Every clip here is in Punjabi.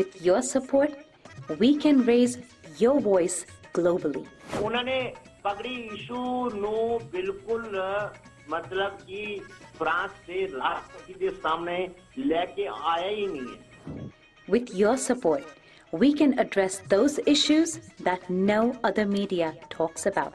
With your support, we can raise your voice globally. With your support, we can address those issues that no other media talks about.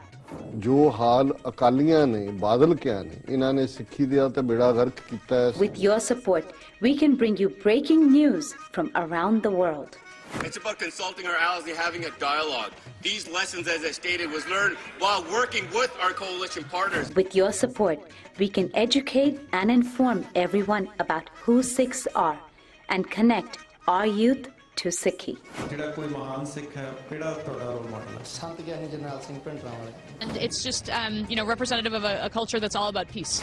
With your support, we can bring you breaking news from around the world. It's about consulting our allies and having a dialogue. These lessons, as I stated, was learned while working with our coalition partners. With your support, we can educate and inform everyone about who Sikhs are and connect our youth to Sikhi. And it's just, um, you know, representative of a, a culture that's all about peace.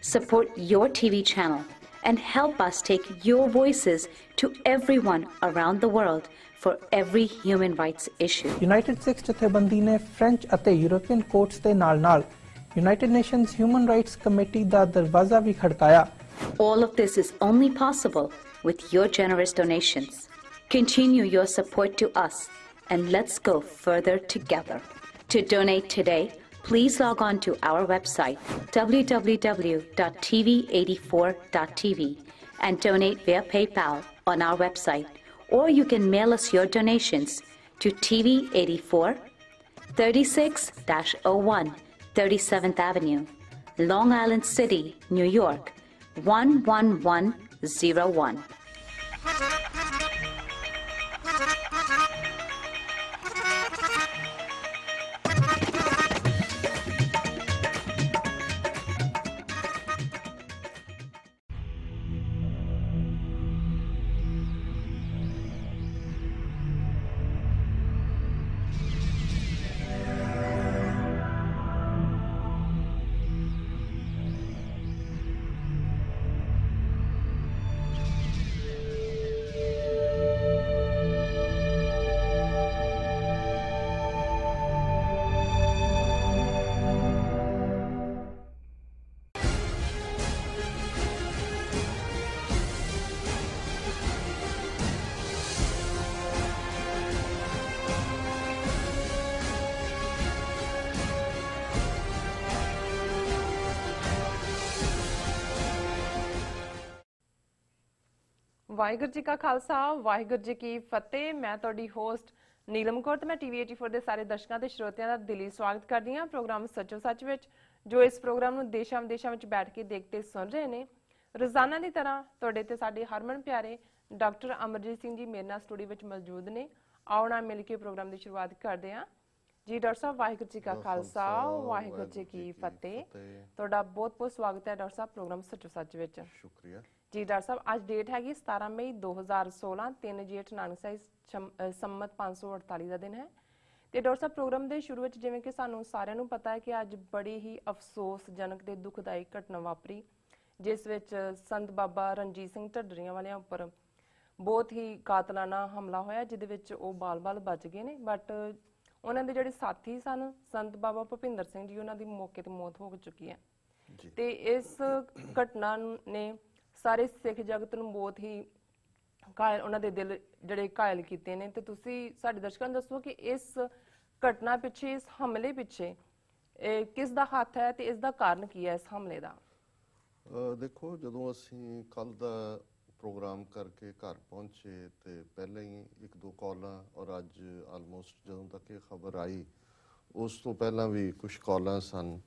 Support your TV channel and help us take your voices to everyone around the world for every human rights issue. United States ਜਥੇਬੰਦੀ ਨੇ ਫ੍ਰੈਂਚ ਅਤੇ ਯੂਰੋਪੀਅਨ ਕੋਰਟਸ ਦੇ ਨਾਲ-ਨਾਲ ਯੂਨਾਈਟਿਡ ਨੇਸ਼ਨਸ ਹਿਊਮਨ ਰਾਈਟਸ ਦਾ ਦਰਵਾਜ਼ਾ ਵੀ ਖੜਕਾਇਆ। All of this is only possible with your generous donations. Continue your support to us and let's go further together. To donate today, please log on to our website, www.tv84.tv, and donate via PayPal on our website, or you can mail us your donations to TV84 36 01 37th Avenue, Long Island City, New York 11101. Waheguru ਜੀ ਕਾ ਖਾਲਸਾ ਵਾਹਿਗੁਰੂ ਜੀ ਕੀ ਫਤਿਹ ਮੈਂ ਤੁਹਾਡੀ ਹੋਸਟ ਨੀਲਮ ਕੌਰ ਤੇ ਮੈਂ ਟੀਵੀ 84 ਦੇ ਸਾਰੇ ਦਰਸ਼ਕਾਂ ਤੇ ਸਰੋਤਿਆਂ ਦਾ ਦਿਲੀ ਸਵਾਗਤ ਕਰਦੀ ਹਾਂ ਪ੍ਰੋਗਰਾਮ ਸੱਚੋ ਸੱਚ ਵਿੱਚ ਜੋ ਇਸ ਪ੍ਰੋਗਰਾਮ ਨੂੰ ਦੇਸ਼ਾਂ ਵਿਦੇਸ਼ਾਂ ਵਿੱਚ ਬੈਠ ਕੇ ਦੇਖ ਤੇ ਸੁਣ ਰਹੇ ਨੇ ਰੋਜ਼ਾਨਾ ਦੀ ਤਰ੍ਹਾਂ ਤੁਹਾਡੇ ਤੇ ਸਾਡੇ ਹਰਮਨ ਪਿਆਰੇ ਡਾਕਟਰ ਅਮਰਜੀਤ ਸਿੰਘ ਜੀ ਮੇਰੇ ਨਾਲ ਸਟੂਡੀਓ ਵਿੱਚ ਮੌਜੂਦ ਨੇ ਆਉਣਾ ਮਿਲ ਕੇ ਪ੍ਰੋਗਰਾਮ ਦੀ ਸ਼ੁਰੂਆਤ ਕਰਦੇ ਹਾਂ ਜੀ ਡਾਕਟਰ ਸਾਹਿਬ ਵਾਹਿਗੁਰੂ ਜੀ ਕਾ ਖਾਲਸਾ ਵਾਹਿਗੁਰੂ ਜੀ ਕੀ ਫਤਿਹ ਤੁਹਾਡਾ ਬਹੁਤ ਬਹੁਤ ਸਵਾਗਤ ਹੈ ਡਾਕਟਰ ਸਾਹਿਬ ਪ੍ਰੋਗਰਾਮ ਸੱਚੋ ਸੱਚ ਵਿੱਚ ਸ਼ੁਕਰੀਆ ਜੀ ਡਾਕਟਰ ਸਾਹਿਬ ਅੱਜ ਡੇਟ ਹੈਗੀ 17 ਮਈ 2016 ਤਿੰਨ ਜੇਠ ਸਾਹਿਬ ਸੰਮਤ 548 ਦਾ ਦਿਨ ਹੈ ਤੇ ਡਾਕਟਰ ਸਾਹਿਬ ਪ੍ਰੋਗਰਾਮ ਦੇ ਸ਼ੁਰੂ ਵਿੱਚ ਜਿਵੇਂ ਕਿ ਸਾਨੂੰ ਸਾਰਿਆਂ ਨੂੰ ਪਤਾ ਹੈ ਕਿ ਅੱਜ ਬੜੀ ਹੀ ਅਫਸੋਸਜਨਕ ਤੇ ਦੁਖਦਾਈ ਘਟਨਾ ਵਾਪਰੀ ਜਿਸ ਵਿੱਚ ਸੰਤ ਬਾਬਾ ਰਣਜੀਤ ਸਿੰਘ ਢੱਡਰੀਆਂ ਵਾਲਿਆਂ ਉੱਪਰ ਬਹੁਤ ਹੀ ਕਾਤਲਾਨਾ ਹਮਲਾ ਹੋਇਆ ਜਿਹਦੇ ਵਿੱਚ ਉਹ ਬਾਲ-ਬਾਲ ਬਚ ਗਏ ਨੇ ਬਟ ਉਹਨਾਂ ਦੇ ਜਿਹੜੇ ਸਾਥੀ ਸਨ ਸੰਤ ਬਾਬਾ ਭੁਪਿੰਦਰ ਸਿੰਘ ਜੀ ਉਹਨਾਂ ਦੀ ਮੌਕੇ ਤੇ ਮੌਤ ਹੋ ਚੁੱਕੀ ਹੈ ਤੇ ਇਸ ਘਟਨਾ ਨੇ ਸਾਰੇ ਸਿੱਖ ਜਗਤ ਨੂੰ ਬਹੁਤ ਹੀ ਕਾਇਲ ਉਹਨਾਂ ਦੇ ਦਿਲ ਜਿਹੜੇ ਕਾਇਲ ਕੀਤੇ ਨੇ ਤੇ ਤੁਸੀਂ ਸਾਡੇ ਦਰਸ਼ਕਾਂ ਨੂੰ ਦੱਸੋ ਕਿ ਇਸ ਘਟਨਾ ਪਿੱਛੇ ਇਸ ਹਮਲੇ ਪਿੱਛੇ ਕਿਸ ਦਾ ਹੱਥ ਹੈ ਤੇ ਇਸ ਦਾ ਕਾਰਨ ਕੀ ਹੈ ਇਸ ਹਮਲੇ ਦਾ ਦੇਖੋ ਜਦੋਂ ਅਸੀਂ ਕੱਲ ਦਾ ਪ੍ਰੋਗਰਾਮ ਕਰਕੇ ਘਰ ਪਹੁੰਚੇ ਤੇ ਪਹਿਲਾਂ ਹੀ ਇੱਕ ਦੋ ਕਾਲਾਂ ਔਰ ਅੱਜ ਆਲਮੋਸਟ ਜਦੋਂ ਤੱਕ ਇਹ ਖਬਰ ਆਈ ਉਸ ਤੋਂ ਪਹਿਲਾਂ ਵੀ ਕੁਝ ਕਾਲਾਂ ਸਨ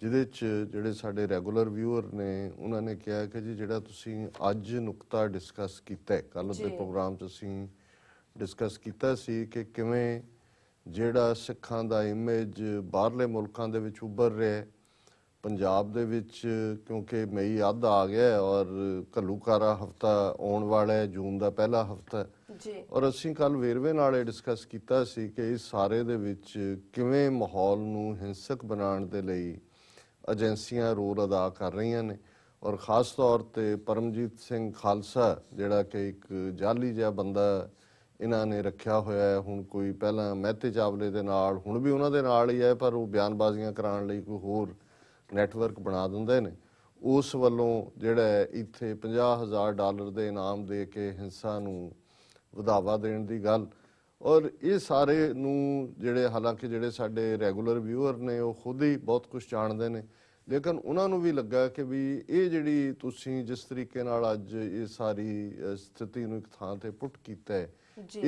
ਜਿਹਦੇ ਚ ਜਿਹੜੇ ਸਾਡੇ ਰੈਗੂਲਰ ਵਿਊਅਰ ਨੇ ਉਹਨਾਂ ਨੇ ਕਿਹਾ ਕਿ ਜੀ ਜਿਹੜਾ ਤੁਸੀਂ ਅੱਜ ਨੁਕਤਾ ਡਿਸਕਸ ਕੀਤਾ ਕੱਲ ਦੇ ਪ੍ਰੋਗਰਾਮ 'ਚ ਅਸੀਂ ਡਿਸਕਸ ਕੀਤਾ ਸੀ ਕਿ ਕਿਵੇਂ ਜਿਹੜਾ ਸਿੱਖਾਂ ਦਾ ਇਮੇਜ ਬਾਹਰਲੇ ਮੁਲਕਾਂ ਦੇ ਵਿੱਚ ਉੱਭਰ ਰਿਹਾ ਹੈ ਪੰਜਾਬ ਦੇ ਵਿੱਚ ਕਿਉਂਕਿ ਮਈ ਅੱਧ ਆ ਗਿਆ ਹੈ ਔਰ ਘੱਲੂਕਾਰਾ ਹਫਤਾ ਆਉਣ ਵਾਲਾ ਹੈ ਜੂਨ ਦਾ ਪਹਿਲਾ ਹਫਤਾ ਜੀ ਔਰ ਅਸੀਂ ਕੱਲ ਵੇਰਵੇ ਨਾਲ ਇਹ ਡਿਸਕਸ ਕੀਤਾ ਸੀ ਕਿ ਇਸ ਸਾਰੇ ਦੇ ਵਿੱਚ ਕਿਵੇਂ ਮਾਹੌਲ ਨੂੰ ਹਿੰਸਕ ਬਣਾਉਣ ਦੇ ਲਈ ਏਜੰਸੀਆਂ ਰੋਲ ਅਦਾ ਕਰ ਰਹੀਆਂ ਨੇ ਔਰ ਖਾਸ ਤੌਰ ਤੇ ਪਰਮਜੀਤ ਸਿੰਘ ਖਾਲਸਾ ਜਿਹੜਾ ਕਿ ਇੱਕ ਜਾਲੀ ਜਿਹਾ ਬੰਦਾ ਇਹਨਾਂ ਨੇ ਰੱਖਿਆ ਹੋਇਆ ਹੈ ਹੁਣ ਕੋਈ ਪਹਿਲਾਂ ਮਹਿਤੇ ਚਾਵਲੇ ਦੇ ਨਾਲ ਹੁਣ ਵੀ ਉਹਨਾਂ ਦੇ ਨਾਲ ਹੀ ਹੈ ਪਰ ਉਹ ਬਿਆਨਬਾਜ਼ੀਆਂ ਕਰਾਉਣ ਲਈ ਕੋਈ ਹੋਰ ਨੈਟਵਰਕ ਬਣਾ ਦਿੰਦੇ ਨੇ ਉਸ ਵੱਲੋਂ ਜਿਹੜਾ ਇੱਥੇ 50000 ਡਾਲਰ ਦੇ ਇਨਾਮ ਦੇ ਕੇ ਹਿੰਸਾ ਨੂੰ ਵਧਾਵਾ ਦੇਣ ਦੀ ਗੱਲ ਔਰ ਇਹ ਸਾਰੇ ਨੂੰ ਜਿਹੜੇ ਹਾਲਾਂਕਿ ਜਿਹੜੇ ਸਾਡੇ ਰੈਗੂਲਰ ਵਿਊਅਰ ਨੇ ਉਹ ਖੁਦ ਹੀ ਬਹੁਤ ਕੁਝ ਜਾਣਦੇ ਨੇ ਲੇਕਿਨ ਉਹਨਾਂ ਨੂੰ ਵੀ ਲੱਗਾ ਕਿ ਵੀ ਇਹ ਜਿਹੜੀ ਤੁਸੀਂ ਜਿਸ ਤਰੀਕੇ ਨਾਲ ਅੱਜ ਇਹ ਸਾਰੀ ਸਥਿਤੀ ਨੂੰ ਇੱਕ ਥਾਂ ਤੇ ਪੁੱਟ ਕੀਤਾ ਹੈ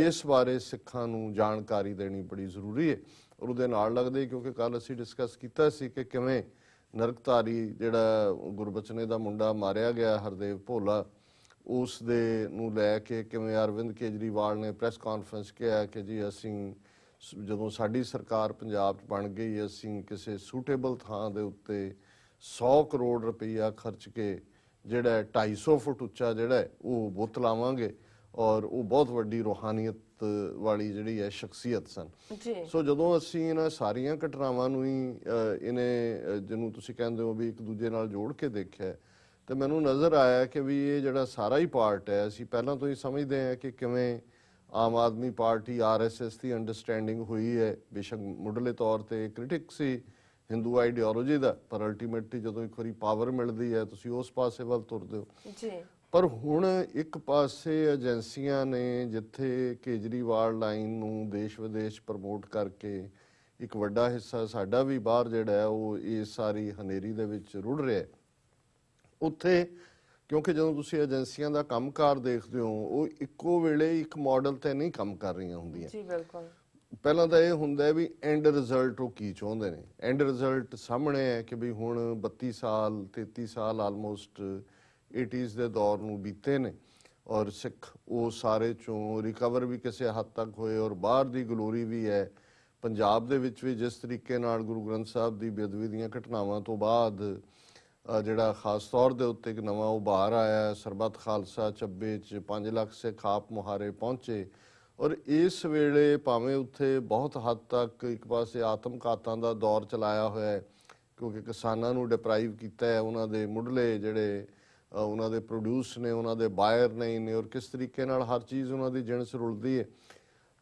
ਇਸ ਬਾਰੇ ਸਿੱਖਾਂ ਨੂੰ ਜਾਣਕਾਰੀ ਦੇਣੀ ਬੜੀ ਜ਼ਰੂਰੀ ਹੈ ਔਰ ਉਹਦੇ ਨਾਲ ਲੱਗਦੇ ਕਿਉਂਕਿ ਕੱਲ ਅਸੀਂ ਡਿਸਕਸ ਕੀਤਾ ਸੀ ਕਿ ਕਿਵੇਂ ਨਰਕਤਾਰੀ ਜਿਹੜਾ ਗੁਰਬਚਨੇ ਦਾ ਮੁੰਡਾ ਮਾਰਿਆ ਗਿਆ ਹਰਦੇਵ ਭੋਲਾ ਉਸ ਦੇ ਨੂੰ ਲੈ ਕੇ ਕਿਵੇਂ ਅਰਵਿੰਦ ਕੇਜਰੀਵਾਲ ਨੇ ਪ੍ਰੈਸ ਕਾਨਫਰੰਸ ਕਿਹਾ ਕਿ ਜੀ ਅਸੀਂ ਜਦੋਂ ਸਾਡੀ ਸਰਕਾਰ ਪੰਜਾਬ 'ਚ ਬਣ ਗਈ ਅਸੀਂ ਕਿਸੇ ਸੂਟੇਬਲ ਥਾਂ ਦੇ ਉੱਤੇ 100 ਕਰੋੜ ਰੁਪਈਆ ਖਰਚ ਕੇ ਜਿਹੜਾ 250 ਫੁੱਟ ਉੱਚਾ ਜਿਹੜਾ ਉਹ ਬੁੱਤ ਲਾਵਾਂਗੇ ਔਰ ਉਹ ਬਹੁਤ ਵੱਡੀ ਰੋਹਾਨੀਅਤ ਵਾਲੀ ਜਿਹੜੀ ਹੈ ਸ਼ਖਸੀਅਤ ਸਨ ਜੀ ਸੋ ਜਦੋਂ ਅਸੀਂ ਇਹਨਾਂ ਸਾਰੀਆਂ ਘਟਨਾਵਾਂ ਨੂੰ ਹੀ ਇਹਨੇ ਜਿਹਨੂੰ ਤੁਸੀਂ ਕਹਿੰਦੇ ਹੋ ਵੀ ਇੱਕ ਦੂਜੇ ਨਾਲ ਜੋੜ ਕੇ ਦੇਖਿਆ ਤੇ ਮੈਨੂੰ ਨਜ਼ਰ ਆਇਆ ਕਿ ਵੀ ਇਹ ਜਿਹੜਾ ਸਾਰਾ ਹੀ ਪਾਰਟ ਹੈ ਅਸੀਂ ਪਹਿਲਾਂ ਤੋਂ ਹੀ ਸਮਝਦੇ ਹਾਂ ਕਿ ਕਿਵੇਂ ਆਮ ਆਦਮੀ ਪਾਰਟੀ ਆਰਐਸਐਸ ਦੀ ਅੰਡਰਸਟੈਂਡਿੰਗ ਹੋਈ ਹੈ ਬੇਸ਼ੱਕ ਮੁੱਢਲੇ ਤੌਰ ਤੇ ਕ੍ਰਿਟਿਕ ਸੀ ਹਿੰਦੂ ਆਈਡੀਓਲੋਜੀ ਦਾ ਪਰ ਅਲਟੀਮੇਟਲੀ ਜਦੋਂ ਇੱਕ ਵਾਰੀ ਪਾਵਰ ਮਿਲਦੀ ਹੈ ਤੁਸੀਂ ਉਸ ਪਾਸੇ ਵੱਲ ਤੁਰਦੇ ਹੋ ਜੀ ਪਰ ਹੁਣ ਇੱਕ ਪਾਸੇ ਏਜੰਸੀਆਂ ਨੇ ਜਿੱਥੇ ਕੇਜਰੀਵਾਲ ਲਾਈਨ ਨੂੰ ਦੇਸ਼ ਵਿਦੇਸ਼ ਪ੍ਰਮੋਟ ਕਰਕੇ ਇੱਕ ਵੱਡਾ ਹਿੱਸਾ ਸਾਡਾ ਵੀ ਬਾਹਰ ਜਿਹੜਾ ਹੈ ਉਹ ਇਸ ਸਾਰੀ ਹਨੇਰੀ ਦੇ ਵਿੱਚ ਰੁੜ ਰਿਹਾ ਹੈ ਉੱਥੇ ਕਿਉਂਕਿ ਜਦੋਂ ਤੁਸੀਂ ਏਜੰਸੀਆਂ ਦਾ ਕੰਮਕਾਰ ਦੇਖਦੇ ਹੋ ਉਹ ਇੱਕੋ ਵੇਲੇ ਇੱਕ ਮਾਡਲ ਤੇ ਨਹੀਂ ਕੰਮ ਕਰ ਰਹੀਆਂ ਹੁੰਦੀਆਂ ਜੀ ਬਿਲਕੁਲ ਪਹਿਲਾਂ ਤਾਂ ਇਹ ਹੁੰਦਾ ਵੀ ਐਂਡ ਰਿਜ਼ਲਟ ਉਹ ਕੀ ਚਾਹੁੰਦੇ ਨੇ ਐਂਡ ਰਿਜ਼ਲਟ ਸਾਹਮਣੇ ਹੈ ਕਿ ਵੀ ਹੁਣ 32 ਸਾਲ 33 ਸਾਲ ਆਲਮੋਸਟ 80s ਦੇ ਦੌਰ ਨੂੰ ਬੀਤੇ ਨੇ ਔਰ ਸਿੱਖ ਉਹ ਸਾਰੇ ਚੋਂ ਰਿਕਵਰ ਵੀ ਕਿਸੇ ਹੱਦ ਤੱਕ ਹੋਏ ਔਰ ਬਾਹਰ ਦੀ ਗਲੋਰੀ ਵੀ ਹੈ ਪੰਜਾਬ ਦੇ ਵਿੱਚ ਵੀ ਜਿਸ ਤਰੀਕੇ ਨਾਲ ਗੁਰੂ ਗ੍ਰੰਥ ਸਾਹਿਬ ਦੀ ਬੇਦਵੀ ਦੀਆਂ ਘਟਨਾਵਾਂ ਤੋਂ ਬਾਅਦ ਜਿਹੜਾ ਖਾਸ ਤੌਰ ਦੇ ਉੱਤੇ ਇੱਕ ਨਵਾਂ ਉਭਾਰ ਆਇਆ ਸਰਬੱਤ ਖਾਲਸਾ ਚੱਬੇ 'ਚ 5 ਲੱਖ ਸਿੱਖ ਆਪ ਮੁਹਾਰੇ ਪਹੁੰਚੇ ਔਰ ਇਸ ਵੇਲੇ ਭਾਵੇਂ ਉੱਥੇ ਬਹੁਤ ਹੱਦ ਤੱਕ ਇੱਕ ਪਾਸੇ ਆਤਮਕਾਤਾਂ ਦਾ ਦੌਰ ਚਲਾਇਆ ਹੋਇਆ ਹੈ ਕਿਉਂਕਿ ਕਿਸਾਨਾਂ ਨੂੰ ਡਿਪਰਾਈਵ ਕੀਤਾ ਹੈ ਉਹਨਾਂ ਦੇ ਮੁੱਢਲੇ ਜਿਹੜੇ ਉਹਨਾਂ ਦੇ ਪ੍ਰੋਡਿਊਸ ਨੇ ਉਹਨਾਂ ਦੇ ਬਾਇਰ ਨਹੀਂ ਨੇ ਔਰ ਕਿਸ ਤਰੀਕੇ ਨਾਲ ਹਰ ਚੀਜ਼ ਉਹਨਾਂ ਦੀ ਜਿੰਸ ਰੁਲਦੀ ਹੈ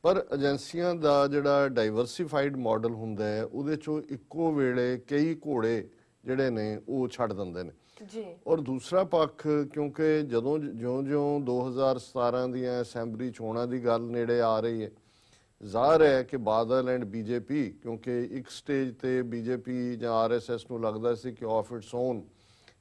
ਪਰ ਏਜੰਸੀਆਂ ਦਾ ਜਿਹੜਾ ਡਾਈਵਰਸਿਫਾਈਡ ਮਾਡਲ ਹੁੰਦਾ ਹੈ ਉਹਦੇ ਚੋਂ ਇੱਕੋ ਵੇਲੇ ਕਈ ਘੋੜੇ ਜਿਹੜੇ ਨੇ ਉਹ ਛੱਡ ਦਿੰਦੇ ਨੇ ਜੀ ਔਰ ਦੂਸਰਾ ਪੱਖ ਕਿਉਂਕਿ ਜਦੋਂ ਜਿਉਂ-ਜਿਉਂ 2017 ਦੀਆਂ ਅਸੈਂਬਲੀ ਚੋਣਾਂ ਦੀ ਗੱਲ ਨੇੜੇ ਆ ਰਹੀ ਹੈ ਜ਼ਾਹਰ ਹੈ ਕਿ ਬਾਦਲ ਐਂਡ ਬੀਜੇਪੀ ਕਿਉਂਕਿ ਇੱਕ ਸਟੇਜ ਤੇ ਬੀਜੇਪੀ ਜਾਂ ਆਰਐਸਐਸ ਨੂੰ ਲੱਗਦਾ ਸੀ ਕਿ ਆਫ ਇਟਸ ਓਨ